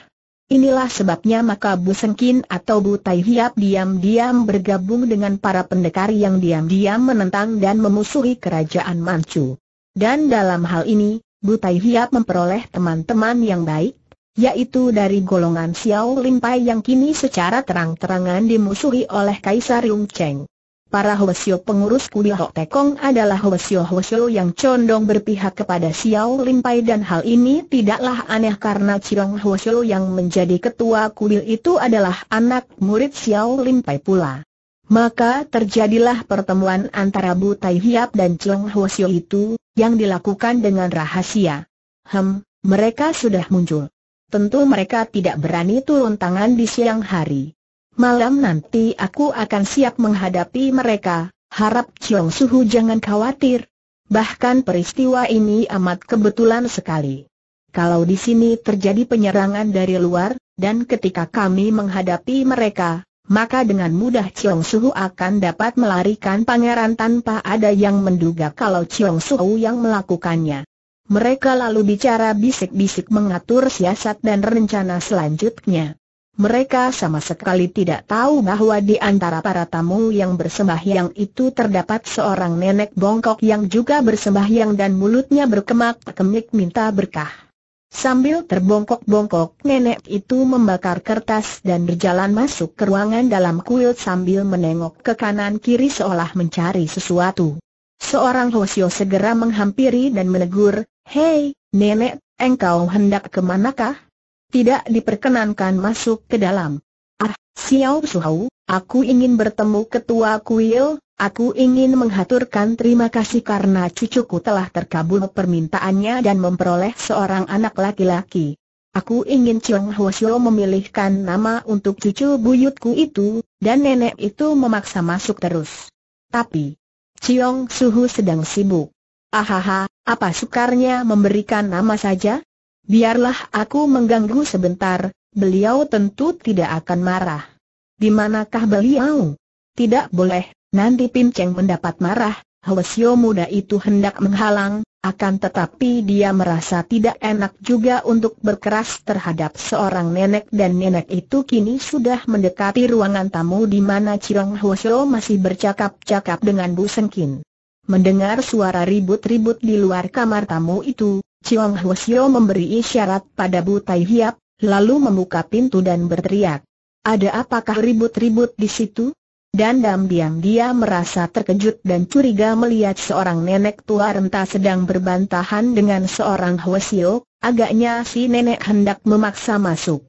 Inilah sebabnya maka Bu Sengkin atau Bu Tai Hiap diam-diam bergabung dengan para pendekar yang diam-diam menentang dan memusuhi kerajaan Manchu. Dan dalam hal ini, Bu Tai Hiap memperoleh teman-teman yang baik, yaitu dari golongan Xiao Limpai yang kini secara terang-terangan dimusuhi oleh Kaisar Yung Cheng. Para Hwasyo pengurus kuliah Hok Tekong adalah Hwasyo-Hwasyo yang condong berpihak kepada Xiao Limpai dan hal ini tidaklah aneh karena Cirong Hwasyo yang menjadi ketua kuil itu adalah anak murid Xiao Limpai pula. Maka terjadilah pertemuan antara Bu Tai Hiap dan Cirong Hwasyo itu, yang dilakukan dengan rahasia. Hem, mereka sudah muncul. Tentu mereka tidak berani turun tangan di siang hari. Malam nanti aku akan siap menghadapi mereka, harap Chiong Suhu jangan khawatir. Bahkan peristiwa ini amat kebetulan sekali. Kalau di sini terjadi penyerangan dari luar, dan ketika kami menghadapi mereka, maka dengan mudah Chiong Suhu akan dapat melarikan pangeran tanpa ada yang menduga kalau Chiong Suhu yang melakukannya. Mereka lalu bicara bisik-bisik mengatur siasat dan rencana selanjutnya. Mereka sama sekali tidak tahu bahwa di antara para tamu yang bersembahyang itu terdapat seorang nenek bongkok yang juga bersembahyang dan mulutnya berkemak-kemik minta berkah. Sambil terbongkok-bongkok, nenek itu membakar kertas dan berjalan masuk ke ruangan dalam kuil sambil menengok ke kanan-kiri seolah mencari sesuatu. Seorang Hosio segera menghampiri dan menegur, Hei, nenek, engkau hendak kemanakah? tidak diperkenankan masuk ke dalam. Ah, Xiao Suhau, aku ingin bertemu ketua kuil, aku ingin menghaturkan terima kasih karena cucuku telah terkabul permintaannya dan memperoleh seorang anak laki-laki. Aku ingin Chiang Huosyo memilihkan nama untuk cucu buyutku itu, dan nenek itu memaksa masuk terus. Tapi, Chiong Suhu sedang sibuk. Ahaha, apa sukarnya memberikan nama saja? Biarlah aku mengganggu sebentar, beliau tentu tidak akan marah. Di manakah beliau? Tidak boleh, nanti Pinceng mendapat marah, Hwasyo muda itu hendak menghalang, akan tetapi dia merasa tidak enak juga untuk berkeras terhadap seorang nenek dan nenek itu kini sudah mendekati ruangan tamu di mana Cirong Hwasyo masih bercakap-cakap dengan Bu Sengkin. Mendengar suara ribut-ribut di luar kamar tamu itu, Chiong Hwasyo memberi isyarat pada Bu Tai Hiap, lalu membuka pintu dan berteriak. Ada apakah ribut-ribut di situ? Dan diam-diam dia merasa terkejut dan curiga melihat seorang nenek tua renta sedang berbantahan dengan seorang Hwasyo, agaknya si nenek hendak memaksa masuk.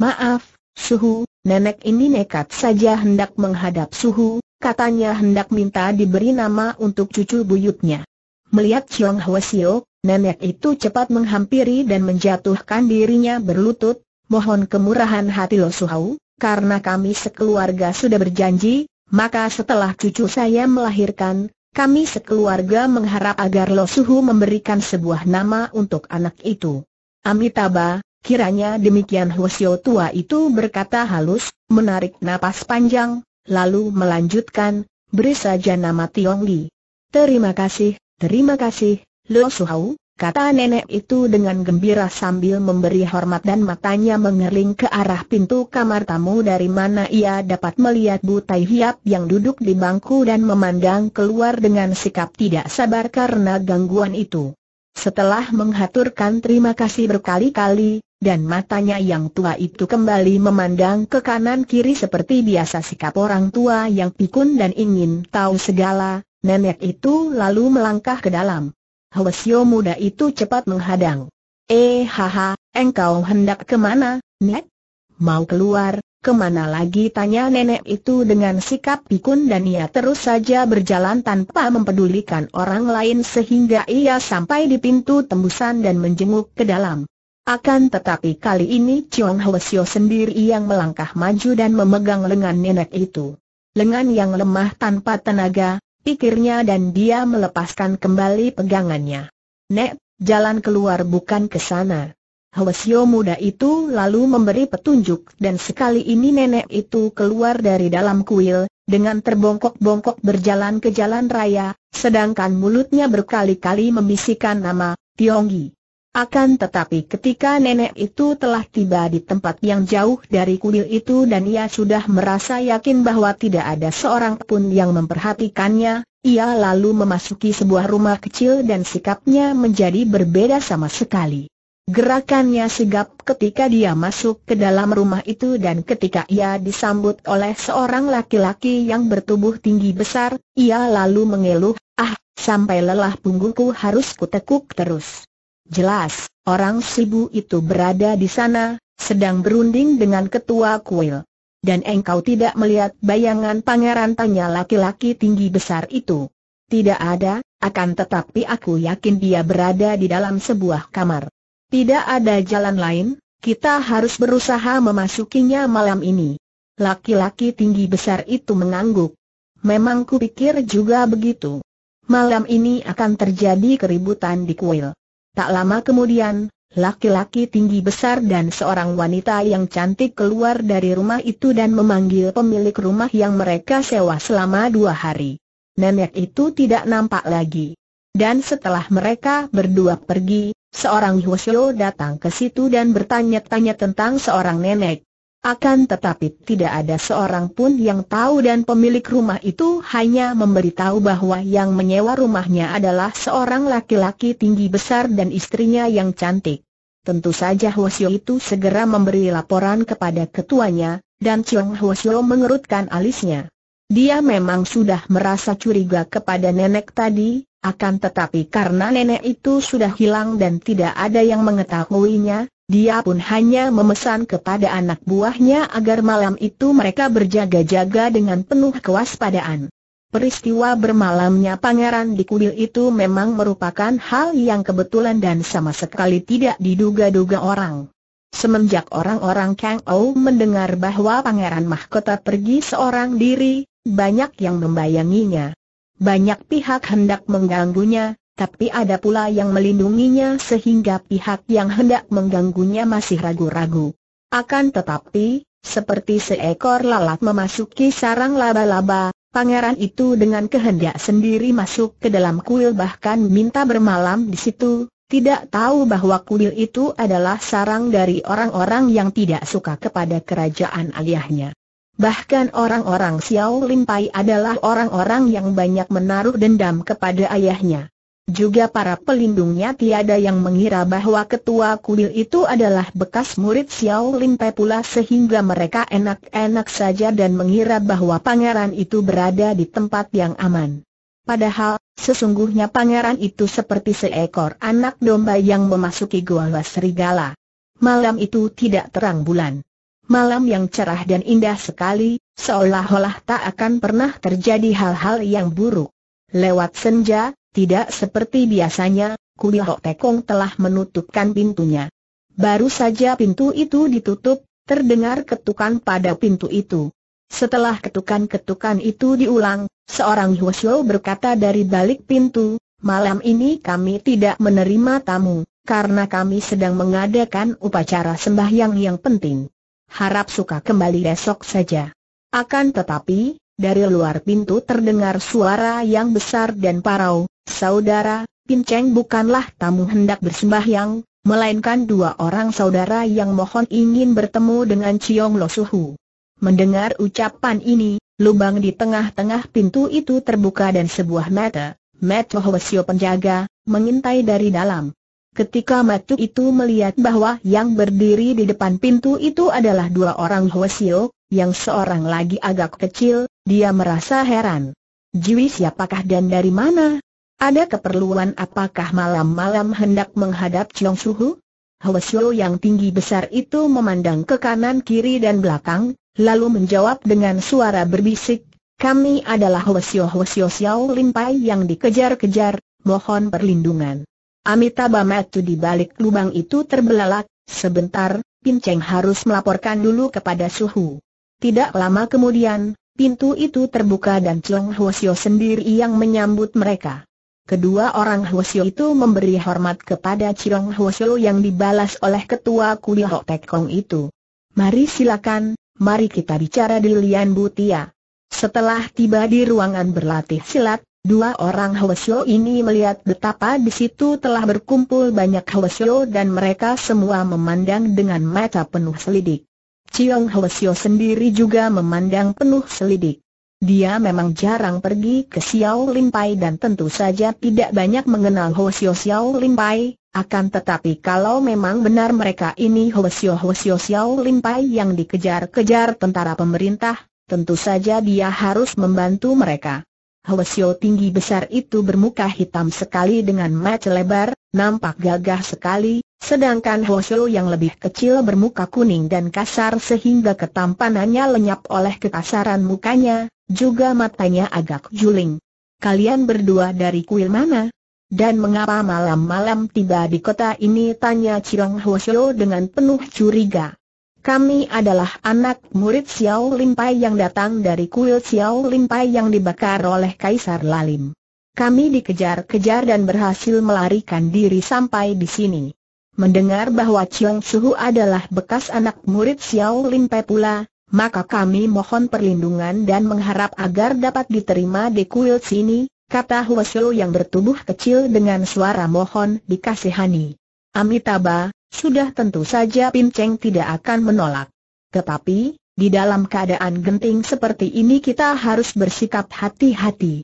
Maaf, Suhu, nenek ini nekat saja hendak menghadap Suhu, katanya hendak minta diberi nama untuk cucu buyutnya. Melihat Chiong Hwasyo, Nenek itu cepat menghampiri dan menjatuhkan dirinya berlutut, mohon kemurahan hati Lo Suhau, karena kami sekeluarga sudah berjanji, maka setelah cucu saya melahirkan, kami sekeluarga mengharap agar Lo Suhu memberikan sebuah nama untuk anak itu. Amitabha, kiranya demikian Hwasyo tua itu berkata halus, menarik napas panjang, lalu melanjutkan, beri saja nama Tiong Li. Terima kasih, terima kasih, Lo Suhau, kata nenek itu dengan gembira sambil memberi hormat dan matanya mengering ke arah pintu kamar tamu dari mana ia dapat melihat Butai Hiap yang duduk di bangku dan memandang keluar dengan sikap tidak sabar karena gangguan itu. Setelah menghaturkan terima kasih berkali-kali, dan matanya yang tua itu kembali memandang ke kanan kiri seperti biasa sikap orang tua yang pikun dan ingin tahu segala, nenek itu lalu melangkah ke dalam. Helesio muda itu cepat menghadang. Eh haha, engkau hendak kemana, Nek? Mau keluar, kemana lagi tanya nenek itu dengan sikap pikun dan ia terus saja berjalan tanpa mempedulikan orang lain sehingga ia sampai di pintu tembusan dan menjenguk ke dalam. Akan tetapi kali ini Chiong Hwasyo sendiri yang melangkah maju dan memegang lengan nenek itu. Lengan yang lemah tanpa tenaga, pikirnya dan dia melepaskan kembali pegangannya. Nek, jalan keluar bukan ke sana. Hwasyo muda itu lalu memberi petunjuk dan sekali ini nenek itu keluar dari dalam kuil, dengan terbongkok-bongkok berjalan ke jalan raya, sedangkan mulutnya berkali-kali membisikkan nama, Tionggi. Akan tetapi ketika nenek itu telah tiba di tempat yang jauh dari kuil itu dan ia sudah merasa yakin bahwa tidak ada seorang pun yang memperhatikannya, ia lalu memasuki sebuah rumah kecil dan sikapnya menjadi berbeda sama sekali. Gerakannya sigap ketika dia masuk ke dalam rumah itu dan ketika ia disambut oleh seorang laki-laki yang bertubuh tinggi besar, ia lalu mengeluh, ah, sampai lelah punggungku harus kutekuk terus. Jelas, orang Sibu itu berada di sana, sedang berunding dengan ketua kuil. Dan engkau tidak melihat bayangan pangeran tanya laki-laki tinggi besar itu. Tidak ada, akan tetapi aku yakin dia berada di dalam sebuah kamar. Tidak ada jalan lain, kita harus berusaha memasukinya malam ini. Laki-laki tinggi besar itu mengangguk. Memang kupikir juga begitu. Malam ini akan terjadi keributan di kuil. Tak lama kemudian, laki-laki tinggi besar dan seorang wanita yang cantik keluar dari rumah itu dan memanggil pemilik rumah yang mereka sewa selama dua hari. Nenek itu tidak nampak lagi. Dan setelah mereka berdua pergi, seorang Hwasyo datang ke situ dan bertanya-tanya tentang seorang nenek. Akan tetapi tidak ada seorang pun yang tahu dan pemilik rumah itu hanya memberitahu bahwa yang menyewa rumahnya adalah seorang laki-laki tinggi besar dan istrinya yang cantik. Tentu saja Hwasyo itu segera memberi laporan kepada ketuanya, dan Chiang Hwasyo mengerutkan alisnya. Dia memang sudah merasa curiga kepada nenek tadi, akan tetapi karena nenek itu sudah hilang dan tidak ada yang mengetahuinya, dia pun hanya memesan kepada anak buahnya agar malam itu mereka berjaga-jaga dengan penuh kewaspadaan. Peristiwa bermalamnya pangeran di kuil itu memang merupakan hal yang kebetulan dan sama sekali tidak diduga-duga orang. Semenjak orang-orang Kang Ou mendengar bahwa pangeran mahkota pergi seorang diri, banyak yang membayanginya. Banyak pihak hendak mengganggunya, tapi ada pula yang melindunginya sehingga pihak yang hendak mengganggunya masih ragu-ragu. Akan tetapi, seperti seekor lalat memasuki sarang laba-laba, pangeran itu dengan kehendak sendiri masuk ke dalam kuil bahkan minta bermalam di situ, tidak tahu bahwa kuil itu adalah sarang dari orang-orang yang tidak suka kepada kerajaan aliahnya. Bahkan orang-orang Xiao Limpai adalah orang-orang yang banyak menaruh dendam kepada ayahnya. Juga para pelindungnya tiada yang mengira bahwa ketua kuil itu adalah bekas murid Xiao Lin Pei pula sehingga mereka enak-enak saja dan mengira bahwa pangeran itu berada di tempat yang aman. Padahal, sesungguhnya pangeran itu seperti seekor anak domba yang memasuki gua serigala. Malam itu tidak terang bulan. Malam yang cerah dan indah sekali, seolah-olah tak akan pernah terjadi hal-hal yang buruk. Lewat senja, tidak seperti biasanya, Hok Tekong telah menutupkan pintunya. Baru saja pintu itu ditutup, terdengar ketukan pada pintu itu. Setelah ketukan-ketukan itu diulang, seorang Hwasyo berkata dari balik pintu, Malam ini kami tidak menerima tamu, karena kami sedang mengadakan upacara sembahyang yang penting. Harap suka kembali besok saja. Akan tetapi, dari luar pintu terdengar suara yang besar dan parau, Saudara, Pinceng bukanlah tamu hendak bersembahyang, melainkan dua orang saudara yang mohon ingin bertemu dengan Ciong Lo Suhu. Mendengar ucapan ini, lubang di tengah-tengah pintu itu terbuka dan sebuah mata, Matu Hwasyo penjaga, mengintai dari dalam. Ketika Matu itu melihat bahwa yang berdiri di depan pintu itu adalah dua orang Hwasyo, yang seorang lagi agak kecil, dia merasa heran. Jiwi siapakah dan dari mana? Ada keperluan apakah malam-malam hendak menghadap Chong Suhu? Hwasyo yang tinggi besar itu memandang ke kanan kiri dan belakang, lalu menjawab dengan suara berbisik, kami adalah Hwasyo Hwasyo Xiao Limpai yang dikejar-kejar, mohon perlindungan. Amitabha Matu di balik lubang itu terbelalak, sebentar, Pinceng harus melaporkan dulu kepada Suhu. Tidak lama kemudian, pintu itu terbuka dan Chong Hwasyo sendiri yang menyambut mereka. Kedua orang Hwasyo itu memberi hormat kepada Cheng Hwasyo yang dibalas oleh ketua kuli Hok Kong itu. Mari silakan, mari kita bicara di Lian Butia. Setelah tiba di ruangan berlatih silat, Dua orang Hwasyo ini melihat betapa di situ telah berkumpul banyak Hwasyo dan mereka semua memandang dengan mata penuh selidik. Chiang Hwasyo sendiri juga memandang penuh selidik. Dia memang jarang pergi ke Xiao Limpai dan tentu saja tidak banyak mengenal Hwasyo Xiao Limpai, akan tetapi kalau memang benar mereka ini Hwasyo Hwasyo Xiao Limpai yang dikejar-kejar tentara pemerintah, tentu saja dia harus membantu mereka. Helesio tinggi besar itu bermuka hitam sekali dengan mata lebar, nampak gagah sekali, sedangkan Hwasio yang lebih kecil bermuka kuning dan kasar sehingga ketampanannya lenyap oleh kekasaran mukanya, juga matanya agak juling. Kalian berdua dari kuil mana? Dan mengapa malam-malam tiba di kota ini? Tanya Cirong Hwasio dengan penuh curiga. Kami adalah anak murid Xiao Limpai yang datang dari kuil Xiao Limpai yang dibakar oleh Kaisar Lalim. Kami dikejar-kejar dan berhasil melarikan diri sampai di sini. Mendengar bahwa Chiang Suhu adalah bekas anak murid Xiao Limpai pula, maka kami mohon perlindungan dan mengharap agar dapat diterima di kuil sini, kata Huo yang bertubuh kecil dengan suara mohon dikasihani. Amitabha, sudah tentu saja Pin Cheng tidak akan menolak. Tetapi, di dalam keadaan genting seperti ini kita harus bersikap hati-hati.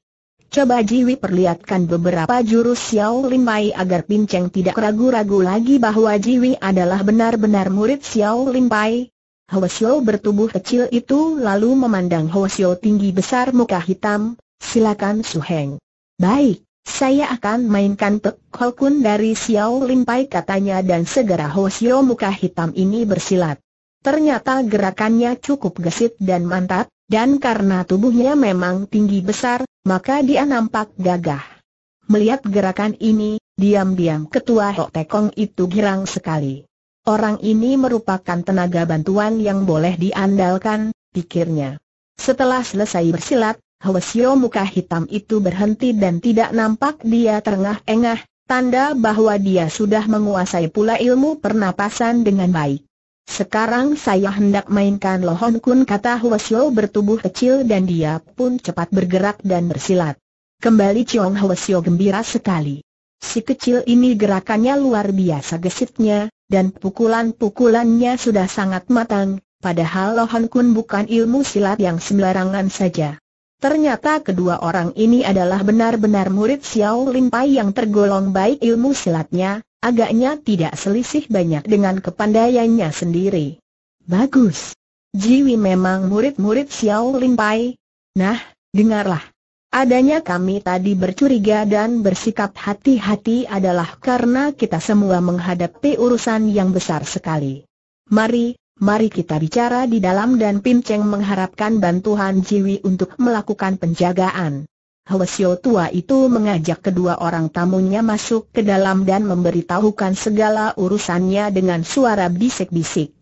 Coba Jiwi perlihatkan beberapa jurus Xiao Lim Pai agar Pin Cheng tidak ragu-ragu lagi bahwa Jiwi adalah benar-benar murid Xiao Lim Pai. Xiao bertubuh kecil itu lalu memandang Xiao tinggi besar muka hitam, silakan Su Heng. Baik, saya akan mainkan Pek Holkun dari Xiao Limpai katanya dan segera Hosio muka hitam ini bersilat. Ternyata gerakannya cukup gesit dan mantap, dan karena tubuhnya memang tinggi besar, maka dia nampak gagah. Melihat gerakan ini, diam-diam ketua Hok Tekong itu girang sekali. Orang ini merupakan tenaga bantuan yang boleh diandalkan, pikirnya. Setelah selesai bersilat, Hwasyo muka hitam itu berhenti dan tidak nampak dia terengah-engah, tanda bahwa dia sudah menguasai pula ilmu pernapasan dengan baik. Sekarang saya hendak mainkan lohon kun kata Hwasyo bertubuh kecil dan dia pun cepat bergerak dan bersilat. Kembali Chong Hwasyo gembira sekali. Si kecil ini gerakannya luar biasa gesitnya, dan pukulan-pukulannya sudah sangat matang, padahal Lohon Kun bukan ilmu silat yang sembarangan saja. Ternyata kedua orang ini adalah benar-benar murid Xiao Lin Pai yang tergolong baik ilmu silatnya, agaknya tidak selisih banyak dengan kepandaiannya sendiri. Bagus. Jiwi memang murid-murid Xiao Lin Pai. Nah, dengarlah. Adanya kami tadi bercuriga dan bersikap hati-hati adalah karena kita semua menghadapi urusan yang besar sekali. Mari, mari kita bicara di dalam dan Pin Cheng mengharapkan bantuan Jiwi untuk melakukan penjagaan. Hwasyo tua itu mengajak kedua orang tamunya masuk ke dalam dan memberitahukan segala urusannya dengan suara bisik-bisik.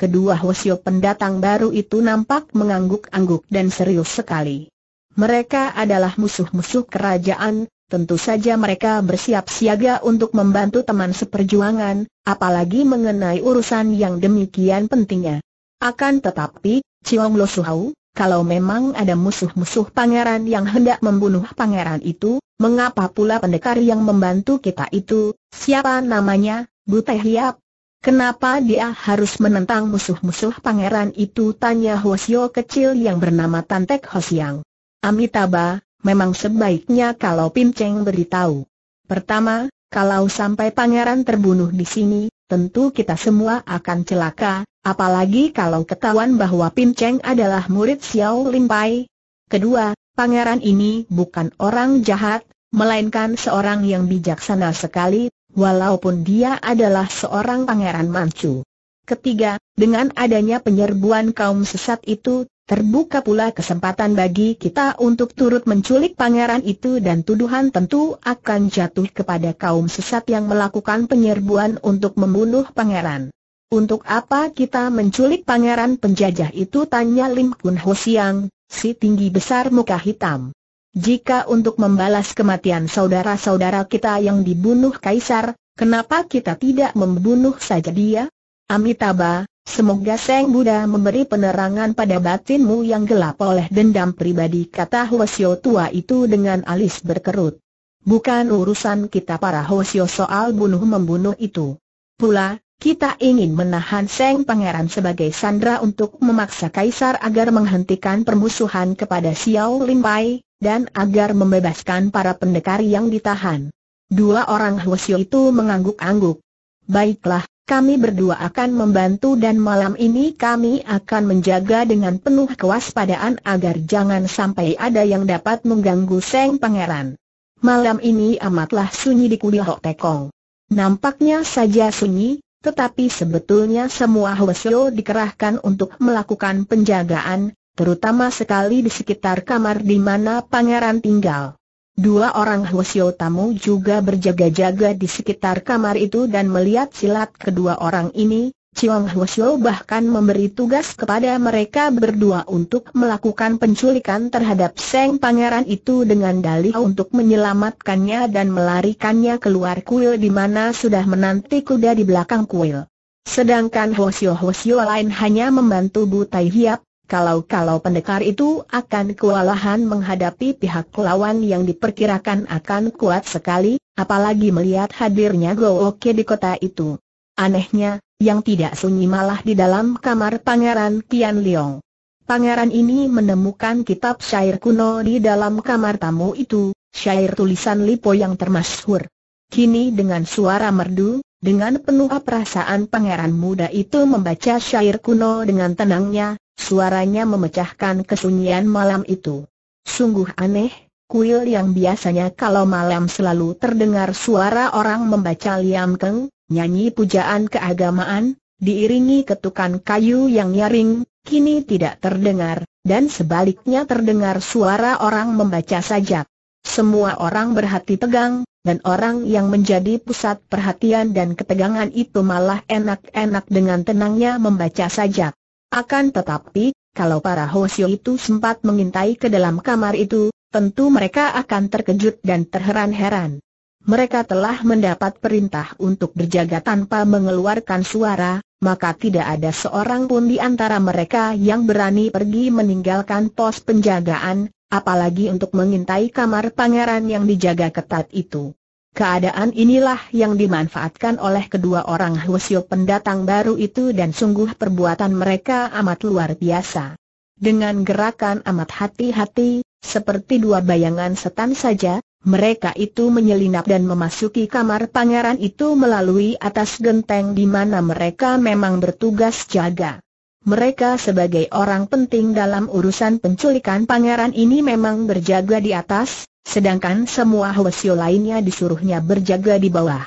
Kedua Hwasyo pendatang baru itu nampak mengangguk-angguk dan serius sekali. Mereka adalah musuh-musuh kerajaan, Tentu saja mereka bersiap siaga untuk membantu teman seperjuangan, apalagi mengenai urusan yang demikian pentingnya. Akan tetapi, Ciong Lo Suhau, kalau memang ada musuh-musuh pangeran yang hendak membunuh pangeran itu, mengapa pula pendekar yang membantu kita itu, siapa namanya, Butehiap? Hiap? Kenapa dia harus menentang musuh-musuh pangeran itu? Tanya Hosio kecil yang bernama Tantek Hosiang. Amitabha, memang sebaiknya kalau Cheng beritahu. Pertama, kalau sampai pangeran terbunuh di sini, tentu kita semua akan celaka, apalagi kalau ketahuan bahwa Cheng adalah murid Xiao Lin Pai. Kedua, pangeran ini bukan orang jahat, melainkan seorang yang bijaksana sekali, walaupun dia adalah seorang pangeran mancu. Ketiga, dengan adanya penyerbuan kaum sesat itu, Terbuka pula kesempatan bagi kita untuk turut menculik pangeran itu dan tuduhan tentu akan jatuh kepada kaum sesat yang melakukan penyerbuan untuk membunuh pangeran. Untuk apa kita menculik pangeran penjajah itu tanya Lim Kun Ho Siang, si tinggi besar muka hitam. Jika untuk membalas kematian saudara-saudara kita yang dibunuh Kaisar, kenapa kita tidak membunuh saja dia? Amitabha, Semoga Seng Buddha memberi penerangan pada batinmu yang gelap oleh dendam pribadi kata Hwasyo tua itu dengan alis berkerut. Bukan urusan kita para Hwasyo soal bunuh-membunuh itu. Pula, kita ingin menahan Seng Pangeran sebagai sandra untuk memaksa Kaisar agar menghentikan permusuhan kepada Xiao Limpai, dan agar membebaskan para pendekar yang ditahan. Dua orang Hwasyo itu mengangguk-angguk. Baiklah, kami berdua akan membantu dan malam ini kami akan menjaga dengan penuh kewaspadaan agar jangan sampai ada yang dapat mengganggu Seng Pangeran. Malam ini amatlah sunyi di Kuli Hok Tekong. Nampaknya saja sunyi, tetapi sebetulnya semua Hwesyo dikerahkan untuk melakukan penjagaan, terutama sekali di sekitar kamar di mana Pangeran tinggal. Dua orang Hwasyo tamu juga berjaga-jaga di sekitar kamar itu dan melihat silat kedua orang ini, Chiong Hwasyo bahkan memberi tugas kepada mereka berdua untuk melakukan penculikan terhadap Seng Pangeran itu dengan dalih untuk menyelamatkannya dan melarikannya keluar kuil di mana sudah menanti kuda di belakang kuil. Sedangkan Hwasyo-Hwasyo lain hanya membantu Butai Hiap, kalau-kalau pendekar itu akan kewalahan menghadapi pihak lawan yang diperkirakan akan kuat sekali, apalagi melihat hadirnya Gooke di kota itu. Anehnya, yang tidak sunyi malah di dalam kamar Pangeran Tian Leong. Pangeran ini menemukan kitab syair kuno di dalam kamar tamu itu, syair tulisan Lipo yang termasyhur. Kini dengan suara merdu, dengan penuh perasaan pangeran muda itu membaca syair kuno dengan tenangnya, Suaranya memecahkan kesunyian malam itu. Sungguh aneh, kuil yang biasanya kalau malam selalu terdengar suara orang membaca liam keng, nyanyi pujaan keagamaan, diiringi ketukan kayu yang nyaring, kini tidak terdengar, dan sebaliknya terdengar suara orang membaca sajak. Semua orang berhati tegang, dan orang yang menjadi pusat perhatian dan ketegangan itu malah enak-enak dengan tenangnya membaca sajak. Akan tetapi, kalau para Hoshio itu sempat mengintai ke dalam kamar itu, tentu mereka akan terkejut dan terheran-heran. Mereka telah mendapat perintah untuk berjaga tanpa mengeluarkan suara, maka tidak ada seorang pun di antara mereka yang berani pergi meninggalkan pos penjagaan, apalagi untuk mengintai kamar pangeran yang dijaga ketat itu. Keadaan inilah yang dimanfaatkan oleh kedua orang Hwasyo pendatang baru itu dan sungguh perbuatan mereka amat luar biasa. Dengan gerakan amat hati-hati, seperti dua bayangan setan saja, mereka itu menyelinap dan memasuki kamar pangeran itu melalui atas genteng di mana mereka memang bertugas jaga. Mereka sebagai orang penting dalam urusan penculikan pangeran ini memang berjaga di atas, Sedangkan semua Hwasyo lainnya disuruhnya berjaga di bawah.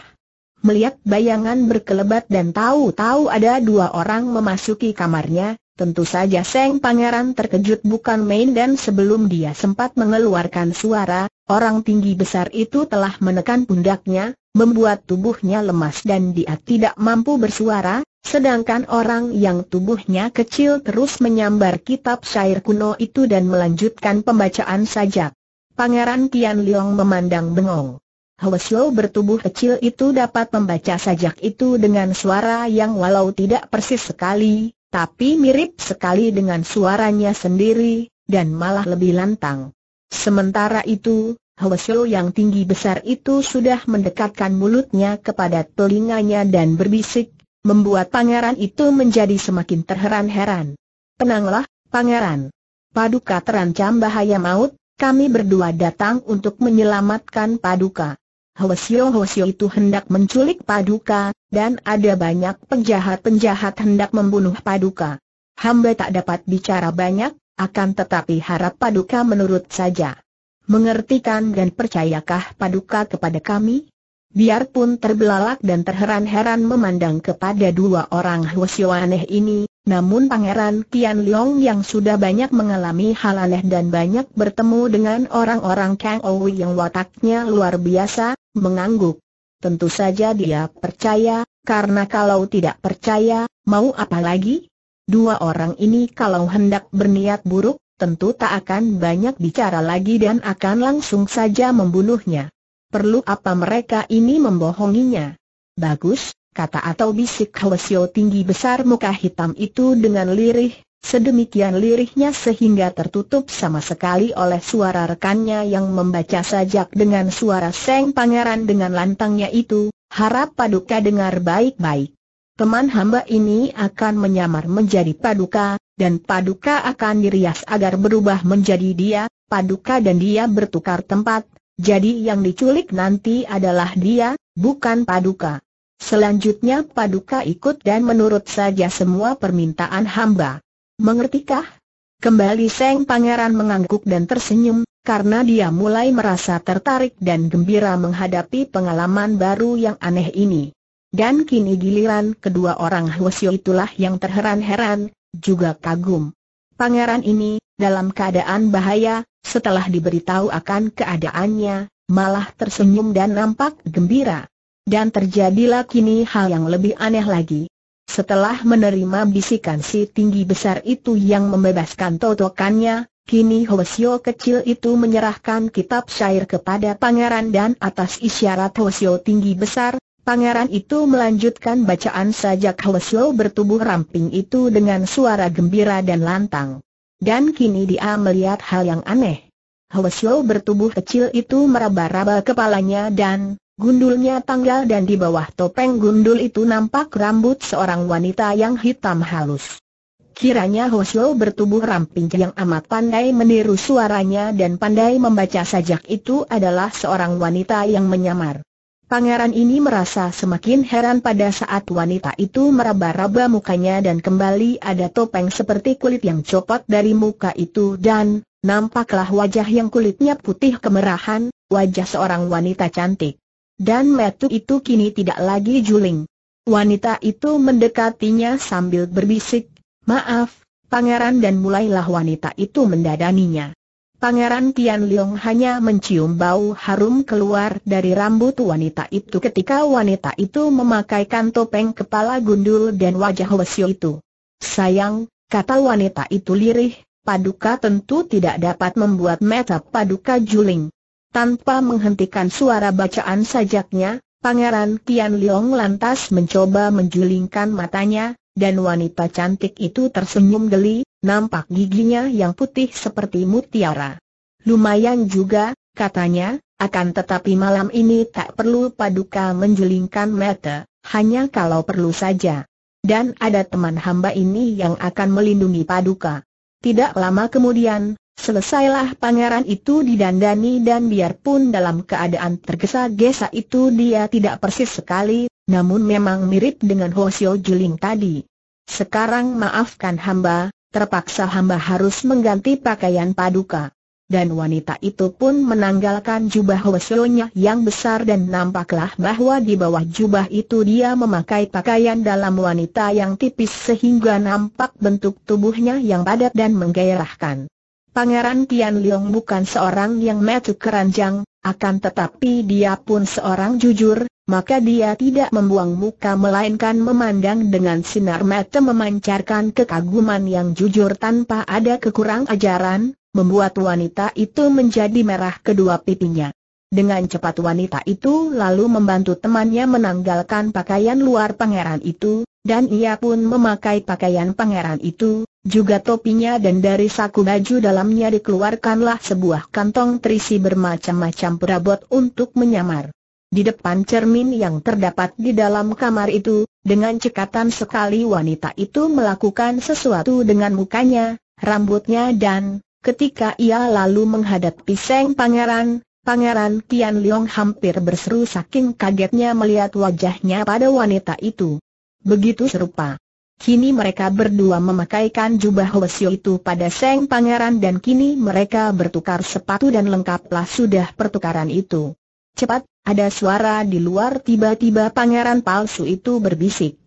Melihat bayangan berkelebat dan tahu-tahu ada dua orang memasuki kamarnya, tentu saja Seng Pangeran terkejut bukan main dan sebelum dia sempat mengeluarkan suara, orang tinggi besar itu telah menekan pundaknya, membuat tubuhnya lemas dan dia tidak mampu bersuara, Sedangkan orang yang tubuhnya kecil terus menyambar kitab syair kuno itu dan melanjutkan pembacaan sajak. Pangeran Tian Liang memandang bengong. Hwasyo bertubuh kecil itu dapat membaca sajak itu dengan suara yang walau tidak persis sekali, tapi mirip sekali dengan suaranya sendiri, dan malah lebih lantang. Sementara itu, Hwasyo yang tinggi besar itu sudah mendekatkan mulutnya kepada telinganya dan berbisik, membuat pangeran itu menjadi semakin terheran-heran. Tenanglah, pangeran. Paduka terancam bahaya maut, kami berdua datang untuk menyelamatkan Paduka. Hwasyo-hwasyo itu hendak menculik Paduka, dan ada banyak penjahat-penjahat hendak membunuh Paduka. Hamba tak dapat bicara banyak, akan tetapi harap Paduka menurut saja. Mengertikan dan percayakah Paduka kepada kami? Biarpun terbelalak dan terheran-heran memandang kepada dua orang Hwasyo aneh ini, namun Pangeran Tian Leong yang sudah banyak mengalami hal aneh dan banyak bertemu dengan orang-orang Kang Owi yang wataknya luar biasa, mengangguk. Tentu saja dia percaya, karena kalau tidak percaya, mau apa lagi? Dua orang ini kalau hendak berniat buruk, tentu tak akan banyak bicara lagi dan akan langsung saja membunuhnya. Perlu apa mereka ini membohonginya? Bagus, kata atau bisik Halesio tinggi besar muka hitam itu dengan lirih, sedemikian lirihnya sehingga tertutup sama sekali oleh suara rekannya yang membaca sajak dengan suara Seng Pangeran dengan lantangnya itu, harap Paduka dengar baik-baik. Teman hamba ini akan menyamar menjadi Paduka, dan Paduka akan dirias agar berubah menjadi dia, Paduka dan dia bertukar tempat, jadi yang diculik nanti adalah dia, bukan Paduka. Selanjutnya Paduka ikut dan menurut saja semua permintaan hamba. Mengertikah? Kembali Seng Pangeran mengangguk dan tersenyum, karena dia mulai merasa tertarik dan gembira menghadapi pengalaman baru yang aneh ini. Dan kini giliran kedua orang Hwasyo itulah yang terheran-heran, juga kagum. Pangeran ini, dalam keadaan bahaya, setelah diberitahu akan keadaannya, malah tersenyum dan nampak gembira. Dan terjadilah kini hal yang lebih aneh lagi. Setelah menerima bisikan si tinggi besar itu yang membebaskan totokannya, kini Hoesio kecil itu menyerahkan kitab syair kepada pangeran dan atas isyarat Hoesio tinggi besar, pangeran itu melanjutkan bacaan sajak Hoesio bertubuh ramping itu dengan suara gembira dan lantang. Dan kini dia melihat hal yang aneh. Hoesio bertubuh kecil itu meraba-raba kepalanya dan Gundulnya tanggal dan di bawah topeng gundul itu nampak rambut seorang wanita yang hitam halus. Kiranya Hoshio bertubuh ramping yang amat pandai meniru suaranya dan pandai membaca sajak itu adalah seorang wanita yang menyamar. Pangeran ini merasa semakin heran pada saat wanita itu meraba-raba mukanya dan kembali ada topeng seperti kulit yang copot dari muka itu dan, nampaklah wajah yang kulitnya putih kemerahan, wajah seorang wanita cantik. Dan metu itu kini tidak lagi juling. Wanita itu mendekatinya sambil berbisik, maaf, pangeran dan mulailah wanita itu mendadaninya. Pangeran Tian Leong hanya mencium bau harum keluar dari rambut wanita itu ketika wanita itu memakaikan topeng kepala gundul dan wajah Hwasyo itu. Sayang, kata wanita itu lirih, paduka tentu tidak dapat membuat meta paduka juling. Tanpa menghentikan suara bacaan sajaknya, Pangeran Tian Leong lantas mencoba menjulingkan matanya, dan wanita cantik itu tersenyum geli, nampak giginya yang putih seperti mutiara. Lumayan juga, katanya, akan tetapi malam ini tak perlu paduka menjulingkan mata, hanya kalau perlu saja. Dan ada teman hamba ini yang akan melindungi paduka. Tidak lama kemudian, Selesailah pangeran itu didandani dan biarpun dalam keadaan tergesa-gesa itu dia tidak persis sekali, namun memang mirip dengan Sio Juling tadi. Sekarang maafkan hamba, terpaksa hamba harus mengganti pakaian paduka. Dan wanita itu pun menanggalkan jubah Hosionya yang besar dan nampaklah bahwa di bawah jubah itu dia memakai pakaian dalam wanita yang tipis sehingga nampak bentuk tubuhnya yang padat dan menggairahkan. Pangeran Tian bukan seorang yang metu keranjang, akan tetapi dia pun seorang jujur, maka dia tidak membuang muka melainkan memandang dengan sinar mata memancarkan kekaguman yang jujur tanpa ada kekurang ajaran, membuat wanita itu menjadi merah kedua pipinya. Dengan cepat wanita itu lalu membantu temannya menanggalkan pakaian luar pangeran itu, dan ia pun memakai pakaian pangeran itu, juga topinya dan dari saku baju dalamnya dikeluarkanlah sebuah kantong terisi bermacam-macam perabot untuk menyamar. Di depan cermin yang terdapat di dalam kamar itu, dengan cekatan sekali wanita itu melakukan sesuatu dengan mukanya, rambutnya dan, ketika ia lalu menghadap piseng pangeran, pangeran Tian Leong hampir berseru saking kagetnya melihat wajahnya pada wanita itu. Begitu serupa. Kini mereka berdua memakaikan jubah Hwasyo itu pada Seng Pangeran dan kini mereka bertukar sepatu dan lengkaplah sudah pertukaran itu. Cepat, ada suara di luar tiba-tiba pangeran palsu itu berbisik.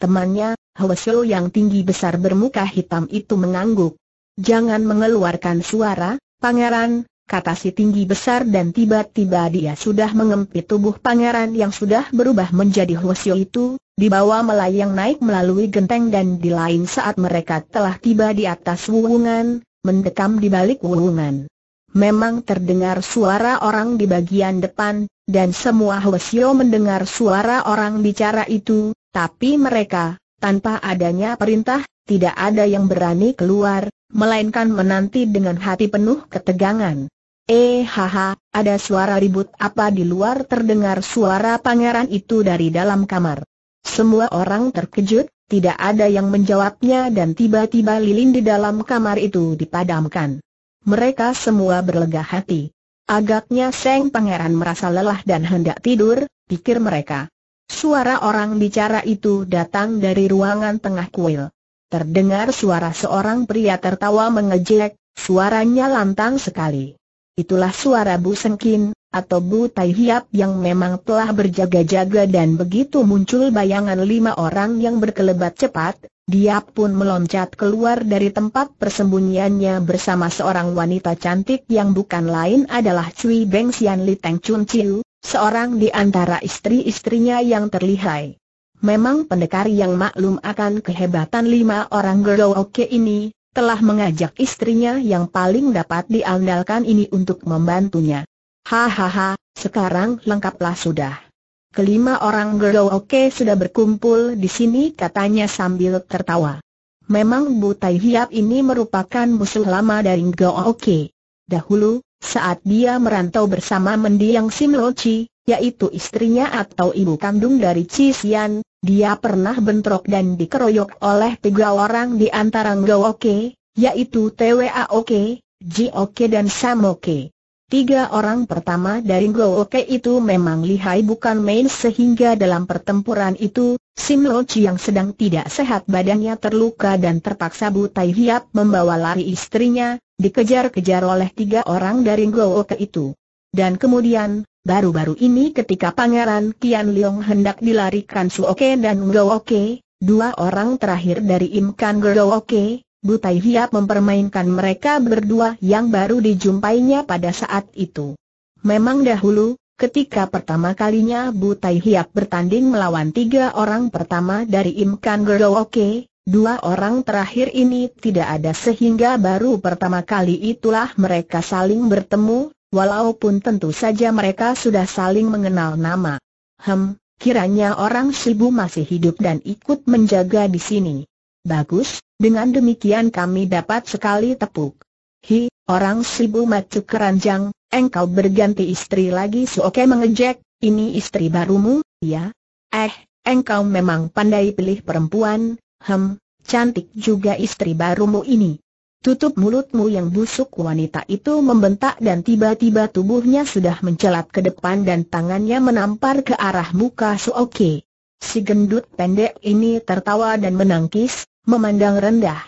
Temannya, Hwasyo yang tinggi besar bermuka hitam itu mengangguk. Jangan mengeluarkan suara, pangeran, kata si tinggi besar dan tiba-tiba dia sudah mengempit tubuh pangeran yang sudah berubah menjadi Hwasyo itu, dibawa melayang naik melalui genteng dan di lain saat mereka telah tiba di atas wuwungan, mendekam di balik wuwungan. Memang terdengar suara orang di bagian depan, dan semua Hwasyo mendengar suara orang bicara itu, tapi mereka, tanpa adanya perintah, tidak ada yang berani keluar, melainkan menanti dengan hati penuh ketegangan. Eh haha, ada suara ribut apa di luar terdengar suara pangeran itu dari dalam kamar. Semua orang terkejut, tidak ada yang menjawabnya dan tiba-tiba lilin di dalam kamar itu dipadamkan. Mereka semua berlega hati. Agaknya Seng Pangeran merasa lelah dan hendak tidur, pikir mereka. Suara orang bicara itu datang dari ruangan tengah kuil. Terdengar suara seorang pria tertawa mengejek, suaranya lantang sekali. Itulah suara Bu Sengkin, atau Bu Tai Hiap yang memang telah berjaga-jaga dan begitu muncul bayangan lima orang yang berkelebat cepat, dia pun meloncat keluar dari tempat persembunyiannya bersama seorang wanita cantik yang bukan lain adalah Cui Beng Xian Li Teng Chun Chiu, seorang di antara istri-istrinya yang terlihai. Memang pendekar yang maklum akan kehebatan lima orang Oke ini, telah mengajak istrinya yang paling dapat diandalkan ini untuk membantunya. Hahaha, sekarang lengkaplah sudah. Kelima orang Gerdo Oke sudah berkumpul di sini katanya sambil tertawa. Memang Butai Hiap ini merupakan musuh lama dari Gerdo Oke. Dahulu, saat dia merantau bersama mendiang Sim Chi, yaitu istrinya atau ibu kandung dari Cisian, dia pernah bentrok dan dikeroyok oleh tiga orang di antara Gerdo Oke, yaitu TWA Oke, Ji Oke dan Sam Oke. Tiga orang pertama dari Gooke itu memang lihai bukan main sehingga dalam pertempuran itu, Sim Loci yang sedang tidak sehat badannya terluka dan terpaksa Butai Hiap membawa lari istrinya, dikejar-kejar oleh tiga orang dari Gooke itu. Dan kemudian, baru-baru ini ketika Pangeran Kian Leong hendak dilarikan Suoke dan Gooke, dua orang terakhir dari Imkan Gooke, Butai Hiap mempermainkan mereka berdua yang baru dijumpainya pada saat itu. Memang dahulu, ketika pertama kalinya Butai Hiap bertanding melawan tiga orang pertama dari Imkan Oke, dua orang terakhir ini tidak ada sehingga baru pertama kali itulah mereka saling bertemu, walaupun tentu saja mereka sudah saling mengenal nama. Hem, Kiranya orang Sibu masih hidup dan ikut menjaga di sini. Bagus, dengan demikian kami dapat sekali tepuk. Hi, orang sibu macu keranjang, engkau berganti istri lagi Suoke mengejek, ini istri barumu, ya? Eh, engkau memang pandai pilih perempuan, hem, cantik juga istri barumu ini. Tutup mulutmu yang busuk wanita itu membentak dan tiba-tiba tubuhnya sudah mencelat ke depan dan tangannya menampar ke arah muka Suoke. Si gendut pendek ini tertawa dan menangkis, memandang rendah.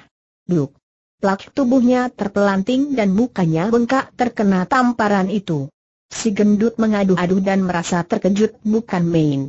Duk. Plak tubuhnya terpelanting dan mukanya bengkak terkena tamparan itu. Si gendut mengadu-adu dan merasa terkejut bukan main.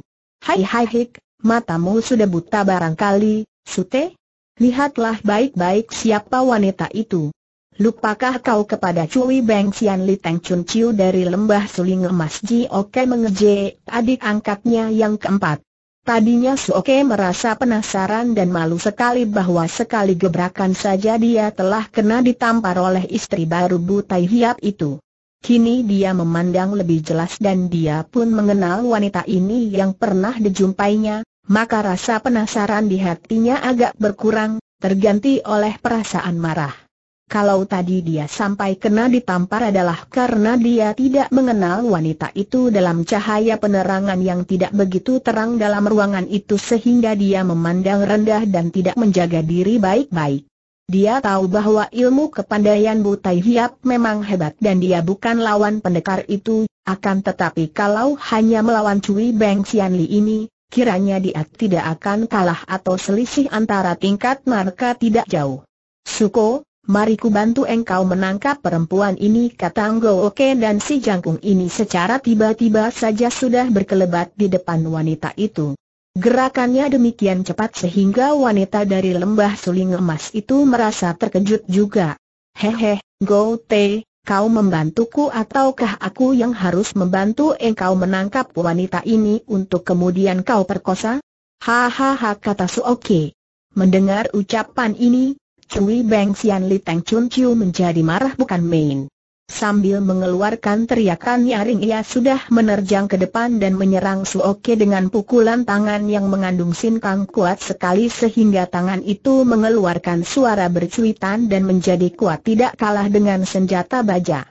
Hai hai hik, matamu sudah buta barangkali, Sute? Lihatlah baik-baik siapa wanita itu. Lupakah kau kepada Cui Beng Sian Li Teng Chun Chiu dari lembah suling emas Ji Oke mengeje adik angkatnya yang keempat? Tadinya Suoke merasa penasaran dan malu sekali bahwa sekali gebrakan saja dia telah kena ditampar oleh istri baru Bu Tai Hiap itu. Kini dia memandang lebih jelas dan dia pun mengenal wanita ini yang pernah dijumpainya, maka rasa penasaran di hatinya agak berkurang, terganti oleh perasaan marah. Kalau tadi dia sampai kena ditampar adalah karena dia tidak mengenal wanita itu dalam cahaya penerangan yang tidak begitu terang dalam ruangan itu sehingga dia memandang rendah dan tidak menjaga diri baik-baik. Dia tahu bahwa ilmu kepandaian Butai Hiap memang hebat dan dia bukan lawan pendekar itu, akan tetapi kalau hanya melawan Cui Beng Xian Li ini, kiranya dia tidak akan kalah atau selisih antara tingkat marka tidak jauh. Suko, Mari ku bantu engkau menangkap perempuan ini kata Anggo Oke dan si jangkung ini secara tiba-tiba saja sudah berkelebat di depan wanita itu. Gerakannya demikian cepat sehingga wanita dari lembah suling emas itu merasa terkejut juga. Hehe, Go Te, kau membantuku ataukah aku yang harus membantu engkau menangkap wanita ini untuk kemudian kau perkosa? Hahaha kata Su Oke. Mendengar ucapan ini, Cui Beng Sian Li Teng Chun Chiu menjadi marah bukan main. Sambil mengeluarkan teriakan nyaring ia sudah menerjang ke depan dan menyerang Oke dengan pukulan tangan yang mengandung Kang kuat sekali sehingga tangan itu mengeluarkan suara bercuitan dan menjadi kuat tidak kalah dengan senjata baja.